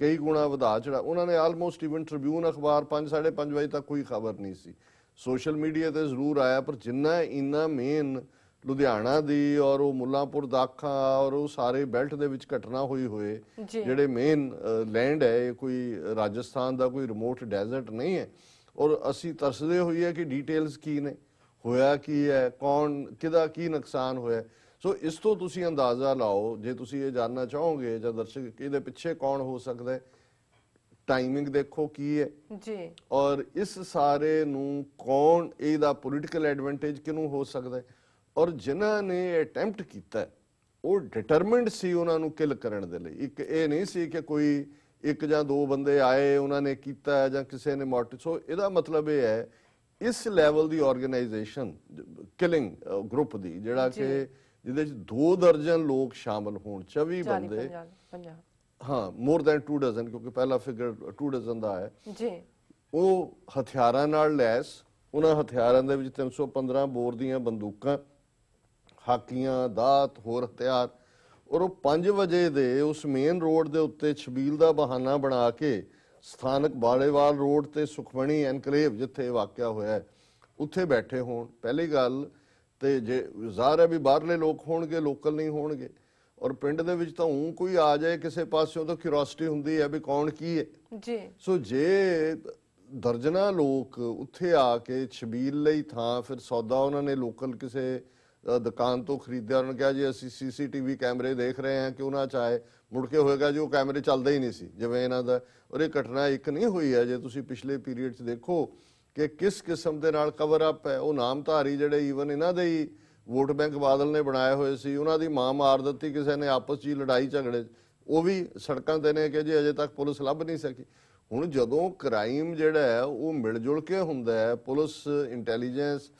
ਕਈ ਗੁਣਾ ਵਧਾ ਚੜਾ ਉਹਨਾਂ ਨੇ ਆਲਮੋਸਟ ਇਵਨ ਟ੍ਰਿਬਿਊਨ ਅਖਬਾਰ 5:30 ਵਜੇ ਤੱਕ ਕੋਈ ਖਬਰ ਨਹੀਂ ਸੀ ਸੋਸ਼ਲ ਮੀਡੀਆ ਤੇ ਜ਼ਰੂਰ ਆਇਆ ਪਰ ਜਿੰਨਾ ਇੰਨਾ ਮੇਨ ਲੁਧਿਆਣਾ ਦੀ ਔਰ ਉਹ ਮੁੱਲਾਪੁਰ ਦਾਖਾ ਔਰ ਉਹ ਸਾਰੇ ਬੈਲਟ ਦੇ ਵਿੱਚ ਘਟਨਾ ਹੋਈ ਹੋਏ ਜਿਹੜੇ ਮੇਨ ਲੈਂਡ ਹੈ ਇਹ ਕੋਈ ਰਾਜਸਥਾਨ ਦਾ ਕੋਈ ਰਿਮੋਟ ਡੈਜ਼ਰਟ ਨਹੀਂ ਹੈ ਔਰ ਅਸੀਂ ਤਰਸਦੇ ਹੋਈਏ ਕਿ ਡੀਟੇਲਸ ਕੀ ਨੇ ਹੋਇਆ ਕੀ ਹੈ ਕੌਣ ਕਿਦਾ ਕੀ ਨੁਕਸਾਨ ਹੋਇਆ ਸੋ ਇਸ ਤੋਂ ਤੁਸੀਂ ਅੰਦਾਜ਼ਾ ਲਾਓ ਜੇ ਤੁਸੀਂ ਇਹ ਜਾਨਣਾ ਚਾਹੋਗੇ ਜਾਂ ਦਰਸ਼ਕ ਇਹਦੇ ਪਿੱਛੇ ਕੌਣ ਹੋ ਸਕਦਾ ਹੈ ਟਾਈਮਿੰਗ ਦੇਖੋ ਕੀ ਹੈ ਜੀ ਔਰ ਇਸ ਸਾਰੇ ਨੂੰ ਕੌਣ ਇਹਦਾ ਪੋਲਿਟੀਕਲ ਐਡਵਾਂਟੇਜ ਕਿਨੂੰ ਹੋ ਸਕਦਾ ਹੈ ਔਰ ਜਿਨ੍ਹਾਂ ਨੇ ਅਟੈਂਪਟ ਕੀਤਾ ਉਹ ਡਿਟਰਮਿਨਡ ਸੀ ਉਹਨਾਂ ਨੂੰ ਕਿਲ ਕਰਨ ਦੇ ਲਈ ਇੱਕ ਇਹ ਨਹੀਂ ਸੀ ਕਿ ਕੋਈ ਇੱਕ ਜਾਂ ਦੋ ਬੰਦੇ ਆਏ ਉਹਨਾਂ ਨੇ ਕੀਤਾ ਜਾਂ ਕਿਸੇ ਨੇ ਮੋਟਿਵ ਸੋ ਇਹਦਾ ਮਤਲਬ ਇਹ ਹੈ ਇਸ ਲੈਵਲ ਦੀ ਆਰਗੇਨਾਈਜੇਸ਼ਨ ਕਿਲਿੰਗ ਗਰੁੱਪ ਦੀ ਜਿਹੜਾ ਕਿ ਜਿਹਦੇ ਵਿੱਚ ਦੋ ਦਰਜਨ ਲੋਕ ਸ਼ਾਮਲ ਹੋਣ 24 ਬੰਦੇ ਹਾਂ ਮੋਰ ਦੈਨ 2 ਡਜ਼ਨ ਕਿਉਂਕਿ ਪਹਿਲਾ ਫਿਗਰ 2 ਡਜ਼ਨ ਦਾ ਹੈ ਜੀ ਉਹ ਹਥਿਆਰਾਂ ਨਾਲ ਲੈਸ ਉਹਨਾਂ ਹਥਿਆਰਾਂ ਦੇ ਵਿੱਚ 315 ਬੋਰ ਦੀਆਂ ਬੰਦੂਕਾਂ ਹਾਕੀਆਂ ਦਾਤ ਹੋਰ ਹਥਿਆਰ ਔਰ ਉਹ 5 ਵਜੇ ਦੇ ਉਸ ਮੇਨ ਰੋਡ ਦੇ ਉੱਤੇ ਛਬੀਲ ਦਾ ਬਹਾਨਾ ਬਣਾ ਕੇ ਸਥਾਨਕ ਬਾੜੇਵਾਲ ਰੋਡ ਤੇ ਸੁਖਮਣੀ ਐਨਕਲੇਵ ਜਿੱਥੇ ਵਾਕਿਆ ਹੋਇਆ ਹੈ ਉੱਥੇ ਬੈਠੇ ਹੋਣ ਪਹਿਲੀ ਗੱਲ ਤੇ ਜੇ ਜ਼ਾਹਰ ਹੈ ਵੀ ਬਾਹਰਲੇ ਲੋਕ ਹੋਣਗੇ ਲੋਕਲ ਨਹੀਂ ਹੋਣਗੇ ਔਰ ਪਿੰਡ ਦੇ ਵਿੱਚ ਤਾਂ ਉਹ ਕੋਈ ਆ ਜਾਏ ਕਿਸੇ ਪਾਸਿਓਂ ਤਾਂ ਕਿਉਰਿਓਸਿਟੀ ਹੁੰਦੀ ਹੈ ਵੀ ਕੌਣ ਕੀ ਹੈ ਜੀ ਸੋ ਜੇ ਦਰਜਨਾ ਲੋਕ ਉੱਥੇ ਆ ਕੇ ਛਬੀਲ ਲਈ ਥਾਂ ਫਿਰ ਸੌਦਾ ਉਹਨਾਂ ਨੇ ਲੋਕਲ ਕਿਸੇ ਦੁਕਾਨ ਤੋਂ ਖਰੀਦਿਆ ਉਹਨਾਂ ਕਿਹਾ ਜੀ ਅਸੀਂ ਸੀਸੀਟੀਵੀ ਕੈਮਰੇ ਦੇਖ ਰਹੇ ਹਾਂ ਕਿਉਂ ਨਾ ਚਾਹੇ ਮੁੜ ਕੇ ਹੋਏਗਾ ਜੀ ਉਹ ਕੈਮਰੇ ਚੱਲਦੇ ਹੀ ਨਹੀਂ ਸੀ ਜਿਵੇਂ ਇਹਨਾਂ ਦਾ ਔਰ ਇਹ ਘਟਨਾ ਇੱਕ ਨਹੀਂ ਹੋਈ ਹੈ ਜੇ ਤੁਸੀਂ ਪਿਛਲੇ ਪੀਰੀਅਡ 'ਚ ਦੇਖੋ ਕਿ ਕਿਸ ਕਿਸਮ ਦੇ ਨਾਲ ਕਵਰ ਅਪ ਹੈ ਉਹ ਨਾਮਧਾਰੀ ਜਿਹੜੇ ਈਵਨ ਇਹਨਾਂ ਦੇ ਹੀ ਵੋਟ ਬੈਂਕ ਬਾਦਲ ਨੇ ਬਣਾਏ ਹੋਏ ਸੀ ਉਹਨਾਂ ਦੀ ਮਾਂ ਮਾਰ ਦਿੱਤੀ ਕਿਸੇ ਨੇ ਆਪਸ 'ਚ ਲੜਾਈ ਝਗੜੇ ਉਹ ਵੀ ਸੜਕਾਂ ਤੇ ਨੇ ਕਿ ਜੀ ਅਜੇ ਤੱਕ ਪੁਲਿਸ ਲੱਭ ਨਹੀਂ ਸਕੀ ਹੁਣ ਜਦੋਂ ਕ੍ਰਾਈਮ ਜਿਹੜਾ ਹੈ ਉਹ ਮਿਲ ਜੁਲ ਕੇ ਹੁੰਦਾ ਹੈ ਪੁਲਿਸ ਇੰਟੈਲੀਜੈਂਸ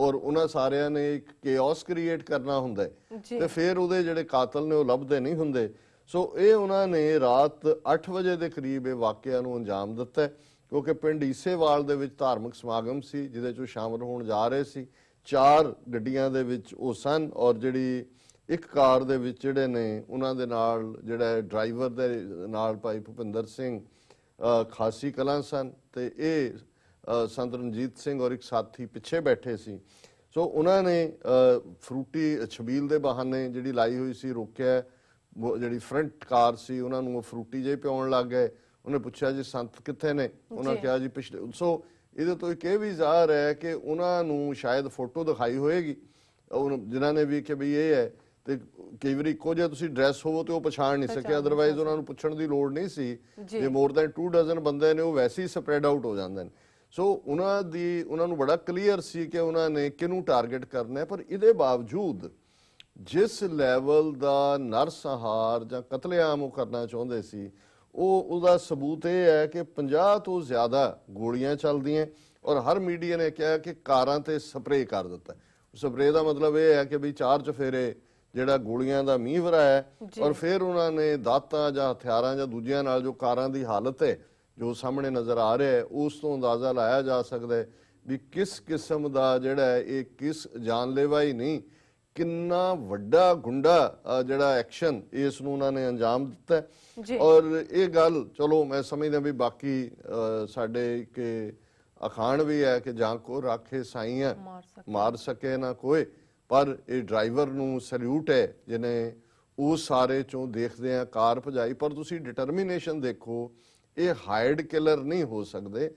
ਔਰ ਉਹਨਾਂ ਸਾਰਿਆਂ ਨੇ ਇੱਕ ਕੇਓਸ ਕ੍ਰੀਏਟ ਕਰਨਾ ਹੁੰਦਾ ਤੇ ਫਿਰ ਉਹਦੇ ਜਿਹੜੇ ਕਾਤਲ ਨੇ ਉਹ ਲੱਭਦੇ ਨਹੀਂ ਹੁੰਦੇ ਸੋ ਇਹ ਉਹਨਾਂ ਨੇ ਰਾਤ 8 ਵਜੇ ਦੇ ਕਰੀਬ ਇਹ ਵਾਕਿਆ ਨੂੰ ਅੰਜਾਮ ਦਿੱਤਾ ਕਿਉਂਕਿ ਪਿੰਡ ਈਸੇਵਾਲ ਦੇ ਵਿੱਚ ਧਾਰਮਿਕ ਸਮਾਗਮ ਸੀ ਜਿਹਦੇ ਵਿੱਚ ਸ਼ਾਮਲ ਹੋਣ ਜਾ ਰਹੇ ਸੀ ਚਾਰ ਗੱਡੀਆਂ ਦੇ ਵਿੱਚ ਉਹ ਸਨ ਔਰ ਜਿਹੜੀ ਇੱਕ ਕਾਰ ਦੇ ਵਿੱਚ ਜਿਹੜੇ ਨੇ ਉਹਨਾਂ ਦੇ ਨਾਲ ਜਿਹੜਾ ਡਰਾਈਵਰ ਦੇ ਨਾਲ ਭਾਈ ਭੁਪਿੰਦਰ ਸਿੰਘ ਖਾਸੀ ਕਲਾਂ ਸਨ ਤੇ ਇਹ ਸੰਤ ਰਣਜੀਤ ਸਿੰਘ ਔਰ ਇੱਕ ਸਾਥੀ ਪਿੱਛੇ ਬੈਠੇ ਸੀ ਸੋ ਉਹਨਾਂ ਨੇ ਫਰੂਟੀ ਛਬੀਲ ਦੇ ਬਹਾਨੇ ਜਿਹੜੀ ਲਾਈ ਹੋਈ ਸੀ ਰੋਕਿਆ ਜਿਹੜੀ ਫਰੰਟ ਕਾਰ ਸੀ ਉਹਨਾਂ ਨੂੰ ਉਹ ਫਰੂਟੀ ਜੇ ਪਿਉਣ ਲੱਗ ਗਏ ਉਹਨੇ ਪੁੱਛਿਆ ਜੀ ਸੰਤ ਕਿੱਥੇ ਨੇ ਉਹਨਾਂ ਕਿਹਾ ਜੀ ਪਿਛਲੇ ਸੋ ਇਹਦੇ ਤੋਂ ਇੱਕ ਇਹ ਵੀ ਜ਼ਾਹਰ ਹੈ ਕਿ ਉਹਨਾਂ ਨੂੰ ਸ਼ਾਇਦ ਫੋਟੋ ਦਿਖਾਈ ਹੋਏਗੀ ਜਿਨ੍ਹਾਂ ਨੇ ਵੀ ਕਿ ਵੀ ਇਹ ਹੈ ਤੇ ਕਈ ਵਾਰੀ ਇੱਕੋ ਜਿਹਾ ਤੁਸੀਂ ਡਰੈਸ ਹੋਵੋ ਤੇ ਉਹ ਪਛਾਣ ਨਹੀਂ ਸਕਿਆ ਅਦਰਵਾਇਜ਼ ਉਹਨਾਂ ਨੂੰ ਪੁੱਛਣ ਦੀ ਲੋੜ ਨਹੀਂ ਸੀ ਜੇ ਮੋਰ ਦੈਨ 2 ਡਜ਼ਨ ਬੰਦੇ ਨੇ ਉਹ ਵੈਸੇ ਹੀ ਸਪਰੈਡ ਆਊਟ ਹੋ ਜਾਂਦੇ ਨੇ ਸੋ ਉਹਨਾਂ ਦੀ ਉਹਨਾਂ ਨੂੰ ਬੜਾ ਕਲੀਅਰ ਸੀ ਕਿ ਉਹਨਾਂ ਨੇ ਕਿਹਨੂੰ ਟਾਰਗੇਟ ਕਰਨਾ ਹੈ ਪਰ ਇਹਦੇ ਬਾਵਜੂਦ ਜਿਸ ਲੈਵਲ ਦਾ ਨਰਸਹਾਰ ਜਾਂ ਕਤਲੇਆਮ ਉਹ ਕਰਨਾ ਚਾਹੁੰਦੇ ਸੀ ਉਹ ਉਹਦਾ ਸਬੂਤ ਇਹ ਹੈ ਕਿ 50 ਤੋਂ ਜ਼ਿਆਦਾ ਗੋਲੀਆਂ ਚੱਲਦੀਆਂ ਔਰ ਹਰ ਮੀਡੀਆ ਨੇ ਕਿਹਾ ਕਿ ਕਾਰਾਂ ਤੇ ਸਪਰੇਅ ਕਰ ਦਿੱਤਾ ਸਪਰੇਅ ਦਾ ਮਤਲਬ ਇਹ ਹੈ ਕਿ ਵੀ ਚਾਰ ਚਫੇਰੇ ਜਿਹੜਾ ਗੋਲੀਆਂ ਦਾ ਮੀਂਹ ਵਰਾਇਆ ਔਰ ਫਿਰ ਉਹਨਾਂ ਨੇ ਦਾਤਾਂ ਜਾਂ ਹਥਿਆਰਾਂ ਜਾਂ ਦੂਜਿਆਂ ਨਾਲ ਜੋ ਕਾਰਾਂ ਦੀ ਹਾਲਤ ਹੈ ਜੋ ਸਾਹਮਣੇ ਨਜ਼ਰ ਆ ਰਿਹਾ ਹੈ ਉਸ ਤੋਂ ਅੰਦਾਜ਼ਾ ਲਾਇਆ ਜਾ ਸਕਦਾ ਹੈ ਵੀ ਕਿਸ ਕਿਸਮ ਦਾ ਜਿਹੜਾ ਇਹ ਕਿਸ ਜਾਨਲੇਵਾ ਹੀ ਨਹੀਂ ਕਿੰਨਾ ਵੱਡਾ ਗੁੰਡਾ ਜਿਹੜਾ ਐਕਸ਼ਨ ਇਸ ਨੂੰ ਉਹਨਾਂ ਨੇ ਅੰਜਾਮ ਦਿੱਤਾ ਔਰ ਇਹ ਗੱਲ ਚਲੋ ਮੈਂ ਸਮਝਦਾ ਵੀ ਬਾਕੀ ਸਾਡੇ ਕਿ ਅਖਾਣ ਵੀ ਹੈ ਕਿ ਜਾਂ ਕੋ ਰਾਖੇ ਸਾਈਆਂ ਮਾਰ ਸਕੇ ਨਾ ਕੋਈ ਪਰ ਇਹ ਡਰਾਈਵਰ ਨੂੰ ਸਲੂਟ ਹੈ ਜਿਨੇ ਉਹ ਸਾਰੇ ਚੋਂ ਦੇਖਦੇ ਆ ਕਾਰ ਭਜਾਈ ਪਰ ਤੁਸੀਂ ਡਿਟਰਮੀਨੇਸ਼ਨ ਦੇਖੋ ਇਹ ਹਾਇਰਡ ਕਿਲਰ ਨਹੀਂ ਹੋ ਸਕਦੇ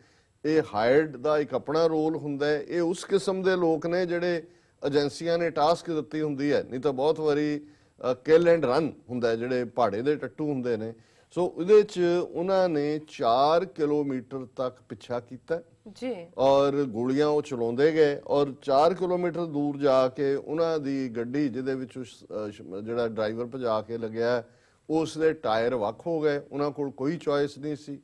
ਇਹ ਹਾਇਰਡ ਦਾ ਇੱਕ ਆਪਣਾ ਰੋਲ ਹੁੰਦਾ ਹੈ ਇਹ ਉਸ ਕਿਸਮ ਦੇ ਲੋਕ ਨੇ ਜਿਹੜੇ ਏਜੰਸੀਆਂ ਨੇ ਟਾਸਕ ਦਿੱਤੀ ਹੁੰਦੀ ਹੈ ਨਹੀਂ ਤਾਂ ਬਹੁਤ ਵਾਰੀ ਕਿਲ ਐਂਡ ਰਨ ਹੁੰਦਾ ਹੈ ਜਿਹੜੇ ਪਹਾੜੇ ਦੇ ਟੱਟੂ ਹੁੰਦੇ ਨੇ ਸੋ ਉਹਦੇ ਚ ਉਹਨਾਂ ਨੇ 4 ਕਿਲੋਮੀਟਰ ਤੱਕ ਪਿੱਛਾ ਕੀਤਾ ਜੀ ਔਰ ਗੋਲੀਆਂ ਉਹ ਚਲਾਉਂਦੇ ਗਏ ਔਰ 4 ਕਿਲੋਮੀਟਰ ਦੂਰ ਜਾ ਕੇ ਉਹਨਾਂ ਦੀ ਗੱਡੀ ਜਿਹਦੇ ਵਿੱਚ ਜਿਹੜਾ ਡਰਾਈਵਰ ਭਜਾ ਕੇ ਲੱਗਿਆ ਉਸ ਦੇ ਟਾਇਰ ਵੱਖ ਹੋ ਗਏ ਉਹਨਾਂ ਕੋਲ ਕੋਈ ਚੋਇਸ ਨਹੀਂ ਸੀ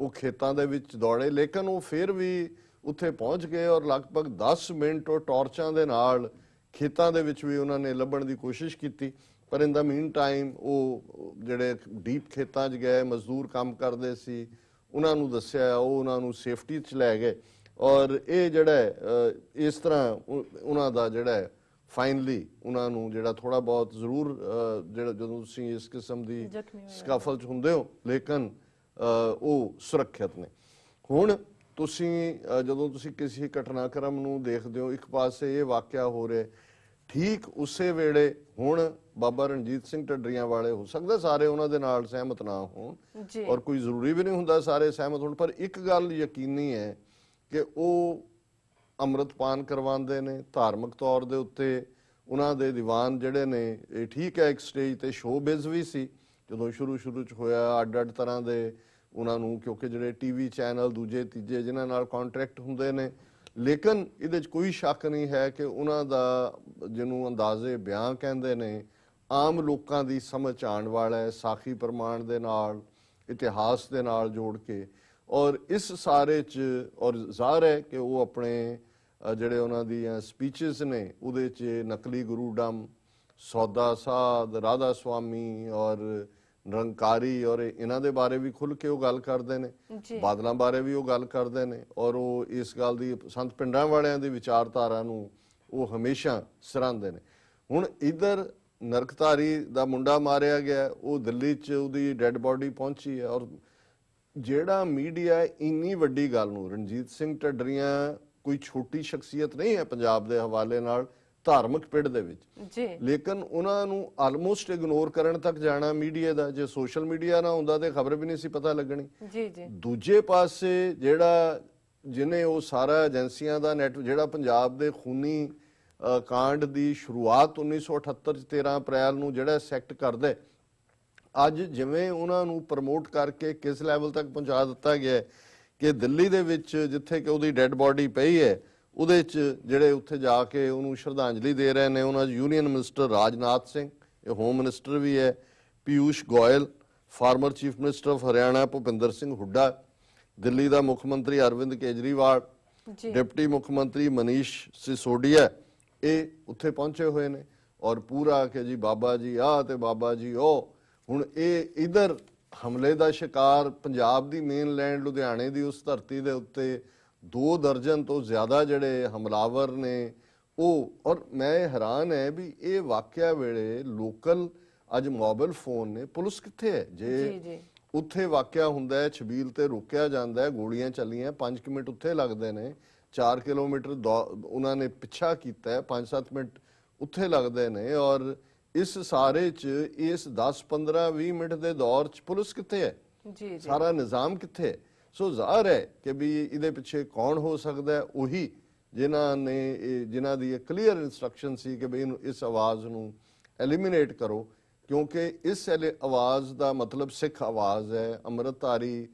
ਉਹ ਖੇਤਾਂ ਦੇ ਵਿੱਚ ਦੌੜੇ ਲੇਕਿਨ ਉਹ ਫਿਰ ਵੀ ਉੱਥੇ ਪਹੁੰਚ ਗਏ ਔਰ ਲਗਭਗ 10 ਮਿੰਟ ਉਹ ਟਾਰਚਾਂ ਦੇ ਨਾਲ ਖੇਤਾਂ ਦੇ ਵਿੱਚ ਵੀ ਉਹਨਾਂ ਨੇ ਲੱਭਣ ਦੀ ਕੋਸ਼ਿਸ਼ ਕੀਤੀ ਪਰ ਇਨ ਦਾ ਮੀਨ ਟਾਈਮ ਉਹ ਜਿਹੜੇ ਡੀਪ ਖੇਤਾਂ 'ਚ ਗਏ ਮਜ਼ਦੂਰ ਕੰਮ ਕਰਦੇ ਸੀ ਉਹਨਾਂ ਨੂੰ ਦੱਸਿਆ ਉਹ ਉਹਨਾਂ ਨੂੰ ਸੇਫਟੀ 'ਚ ਲੈ ਗਏ ਔਰ ਇਹ ਜਿਹੜਾ ਇਸ ਤਰ੍ਹਾਂ ਉਹਨਾਂ ਦਾ ਜਿਹੜਾ ਫਾਈਨਲੀ ਉਹਨਾਂ ਨੂੰ ਜਿਹੜਾ ਥੋੜਾ ਬਹੁਤ ਜ਼ਰੂਰ ਜਿਹੜਾ ਜਦੋਂ ਤੁਸੀਂ ਇਸ ਕਿਸਮ ਦੀ ਸਕਾਫਲ ਚ ਹੁੰਦੇ ਹੋ ਲੇਕਿਨ ਉਹ ਸੁਰੱਖਿਅਤ ਨੇ ਹੁਣ ਤੁਸੀਂ ਜਦੋਂ ਤੁਸੀਂ ਕਿਸੇ ਘਟਨਾਕ੍ਰਮ ਨੂੰ ਦੇਖਦੇ ਹੋ ਇੱਕ ਪਾਸੇ ਇਹ ਵਾਕਿਆ ਹੋ ਰਿਹਾ ਠੀਕ ਉਸੇ ਵੇਲੇ ਹੁਣ ਬਾਬਾ ਰਣਜੀਤ ਸਿੰਘ ਟੱਡਰੀਆਂ ਵਾਲੇ ਹੋ ਸਕਦਾ ਸਾਰੇ ਉਹਨਾਂ ਦੇ ਨਾਲ ਸਹਿਮਤ ਨਾ ਹੋਣ ਔਰ ਕੋਈ ਜ਼ਰੂਰੀ ਵੀ ਨਹੀਂ ਹੁੰਦਾ ਸਾਰੇ ਸਹਿਮਤ ਹੋਣ ਪਰ ਇੱਕ ਗੱਲ ਯਕੀਨੀ ਹੈ ਕਿ ਉਹ ਅੰਮ੍ਰਿਤਪਾਨ ਕਰਵਾਉਂਦੇ ਨੇ ਧਾਰਮਿਕ ਤੌਰ ਦੇ ਉੱਤੇ ਉਹਨਾਂ ਦੇ ਦੀਵਾਨ ਜਿਹੜੇ ਨੇ ਇਹ ਠੀਕ ਹੈ ਇੱਕ ਸਟੇਜ ਤੇ ਸ਼ੋਬਿਜ਼ ਵੀ ਸੀ ਜਦੋਂ ਸ਼ੁਰੂ ਸ਼ੁਰੂ ਚ ਹੋਇਆ ਅੱਡ-ਅੱਡ ਤਰ੍ਹਾਂ ਦੇ ਉਹਨਾਂ ਨੂੰ ਕਿਉਂਕਿ ਜਿਹੜੇ ਟੀਵੀ ਚੈਨਲ ਦੂਜੇ ਤੀਜੇ ਜਿਨ੍ਹਾਂ ਨਾਲ ਕੰਟਰੈਕਟ ਹੁੰਦੇ ਨੇ ਲੇਕਿਨ ਇਹਦੇ ਵਿੱਚ ਕੋਈ ਸ਼ੱਕ ਨਹੀਂ ਹੈ ਕਿ ਉਹਨਾਂ ਦਾ ਜਿਹਨੂੰ ਅੰਦਾਜ਼ੇ ਬਿਆਨ ਕਹਿੰਦੇ ਨੇ ਆਮ ਲੋਕਾਂ ਦੀ ਸਮਝ ਆਣ ਵਾਲਾ ਹੈ ਸਾਖੀ ਪ੍ਰਮਾਣ ਦੇ ਨਾਲ ਇਤਿਹਾਸ ਦੇ ਨਾਲ ਜੋੜ ਕੇ ਔਰ ਇਸ ਸਾਰੇ ਚ ਔਰ ਜ਼ਾਹਰ ਹੈ ਕਿ ਉਹ ਆਪਣੇ ਜਿਹੜੇ ਉਹਨਾਂ ਦੀਆਂ ਸਪੀਚਸ ਨੇ ਉਹਦੇ 'ਚ ਨਕਲੀ ਗੁਰੂ ਡਮ ਸੌਦਾ ਸਾਧ ਰਾਧਾ ਸੁਆਮੀ ਔਰ ਨਿਰੰਕਾਰੀ ਔਰ ਇਹਨਾਂ ਦੇ ਬਾਰੇ ਵੀ ਖੁੱਲ ਕੇ ਉਹ ਗੱਲ ਕਰਦੇ ਨੇ ਬਾਦਲਾਂ ਬਾਰੇ ਵੀ ਉਹ ਗੱਲ ਕਰਦੇ ਨੇ ਔਰ ਉਹ ਇਸ ਗੱਲ ਦੀ ਸੰਤ ਪਿੰਡਾਂ ਵਾਲਿਆਂ ਦੀ ਵਿਚਾਰਧਾਰਾ ਨੂੰ ਉਹ ਹਮੇਸ਼ਾ ਸਰਾਂਦੇ ਨੇ ਹੁਣ ਇਧਰ ਨਰਕਤਾਰੀ ਦਾ ਮੁੰਡਾ ਮਾਰਿਆ ਗਿਆ ਉਹ ਦਿੱਲੀ 'ਚ ਉਹਦੀ ਡੈੱਡ ਬਾਡੀ ਪਹੁੰਚੀ ਹੈ ਔਰ ਜਿਹੜਾ ਮੀਡੀਆ ਇੰਨੀ ਵੱਡੀ ਗੱਲ ਨੂੰ ਰਣਜੀਤ ਸਿੰਘ ਟੱਡਰੀਆਂ ਕੋਈ ਛੋਟੀ ਸ਼ਖਸੀਅਤ ਨਹੀਂ ਹੈ ਪੰਜਾਬ ਦੇ ਹਵਾਲੇ ਨਾਲ ਧਾਰਮਿਕ ਪਿੜ ਦੇ ਵਿੱਚ ਜੀ ਲੇਕਿਨ ਉਹਨਾਂ ਨੂੰ ਆਲਮੋਸਟ ਇਗਨੋਰ ਕਰਨ ਤੱਕ ਜਾਣਾ ਮੀਡੀਆ ਦਾ ਜੇ ਸੋਸ਼ਲ ਮੀਡੀਆ ਨਾ ਹੁੰਦਾ ਤੇ ਖਬਰ ਵੀ ਨਹੀਂ ਸੀ ਪਤਾ ਲੱਗਣੀ ਜੀ ਜੀ ਦੂਜੇ ਪਾਸੇ ਜਿਹੜਾ ਜਿਨੇ ਉਹ ਸਾਰਾ ਏਜੰਸੀਆਂ ਦਾ ਨੈਟ ਜਿਹੜਾ ਪੰਜਾਬ ਦੇ ਖੂਨੀ ਕਾਂਡ ਦੀ ਸ਼ੁਰੂਆਤ 1978 ਚ 13 ਅਪ੍ਰੈਲ ਨੂੰ ਜਿਹੜਾ ਸੈਕਟ ਕਰਦਾ ਅੱਜ ਜਿਵੇਂ ਉਹਨਾਂ ਨੂੰ ਪ੍ਰਮੋਟ ਕਰਕੇ ਕਿਸ ਲੈਵਲ ਤੱਕ ਪਹੁੰਚਾ ਦਿੱਤਾ ਗਿਆ ਹੈ ਕਿ ਦਿੱਲੀ ਦੇ ਵਿੱਚ ਜਿੱਥੇ ਕਿ ਉਹਦੀ ਡੈੱਡ ਬਾਡੀ ਪਈ ਹੈ ਉਹਦੇ 'ਚ ਜਿਹੜੇ ਉੱਥੇ ਜਾ ਕੇ ਉਹਨੂੰ ਸ਼ਰਧਾਂਜਲੀ ਦੇ ਰਹੇ ਨੇ ਉਹਨਾਂ 'ਚ ਯੂਨੀਅਨ ਮਿਨਿਸਟਰ ਰਾਜਨਾਥ ਸਿੰਘ ਇਹ ਹੋਮ ਮਿਨਿਸਟਰ ਵੀ ਹੈ Piyush Goyal former chief minister of Haryana Bhupinder Singh Hooda Delhi ਦਾ ਮੁੱਖ ਮੰਤਰੀ ਅਰਵਿੰਦ ਕੇਜਰੀਵਾਲ ਜੀ ਡਿਪਟੀ ਮੁੱਖ ਮੰਤਰੀ ਮਨੀਸ਼ ਸਿਸੋਡੀਆ ਇਹ ਉੱਥੇ ਪਹੁੰਚੇ ਹੋਏ ਨੇ ਔਰ ਪੂਰਾ ਕਿ ਜੀ ਬਾਬਾ ਜੀ ਆ ਤੇ ਬਾਬਾ ਜੀ ਉਹ ਹੁਣ ਇਹ ਇਧਰ ਹਮਲੇ ਦਾ ਸ਼ਿਕਾਰ ਪੰਜਾਬ ਦੀ ਮੇਨ ਲੈਂਡ ਲੁਧਿਆਣੇ ਦੀ ਉਸ ਧਰਤੀ ਦੇ ਉੱਤੇ ਦੋ ਦਰਜਨ ਤੋਂ ਜ਼ਿਆਦਾ ਜਿਹੜੇ ਹਮਲਾਵਰ ਨੇ ਉਹ ਔਰ ਮੈਂ ਹੈਰਾਨ ਹੈ ਵੀ ਇਹ ਵਾਕਿਆ ਵੇਲੇ ਲੋਕਲ ਅੱਜ ਮੋਬਾਈਲ ਫੋਨ ਨੇ ਪੁਲਿਸ ਕਿੱਥੇ ਹੈ ਜੇ ਉੱਥੇ ਵਾਕਿਆ ਹੁੰਦਾ ਹੈ ਛਬੀਲ ਤੇ ਰੁਕਿਆ ਜਾਂਦਾ ਹੈ ਗੋਲੀਆਂ ਚੱਲੀਆਂ 5 ਮਿੰਟ ਉੱਥੇ ਲੱਗਦੇ ਨੇ 4 ਕਿਲੋਮੀਟਰ ਉਹਨਾਂ ਨੇ ਪਿੱਛਾ ਕੀਤਾ ਹੈ 5-7 ਮਿੰਟ ਉੱਥੇ ਲੱਗਦੇ ਨੇ ਔਰ ਇਸ ਸਾਰੇ ਚ ਇਸ 10 15 20 ਮਿੰਟ ਦੇ ਦੌਰ ਚ ਪੁਲਿਸ ਕਿੱਥੇ ਹੈ ਜੀ ਜੀ ਸਾਰਾ ਨਿਜ਼ਾਮ ਕਿੱਥੇ ਹੈ ਸੋ ਜ਼ਾਹਰ ਹੈ ਕਿ ਵੀ ਇਹਦੇ ਪਿੱਛੇ ਕੌਣ ਹੋ ਸਕਦਾ ਹੈ ਉਹੀ ਜਿਨ੍ਹਾਂ ਨੇ ਜਿਨ੍ਹਾਂ ਦੀ ਕਲੀਅਰ ਇਨਸਟਰਕਸ਼ਨ ਸੀ ਕਿ ਬਈ ਇਸ ਆਵਾਜ਼ ਨੂੰ ਐਲੀਮੀਨੇਟ ਕਰੋ ਕਿਉਂਕਿ ਇਸ ਆਵਾਜ਼ ਦਾ ਮਤਲਬ ਸਿੱਖ ਆਵਾਜ਼ ਹੈ ਅਮਰਤਾਰੀ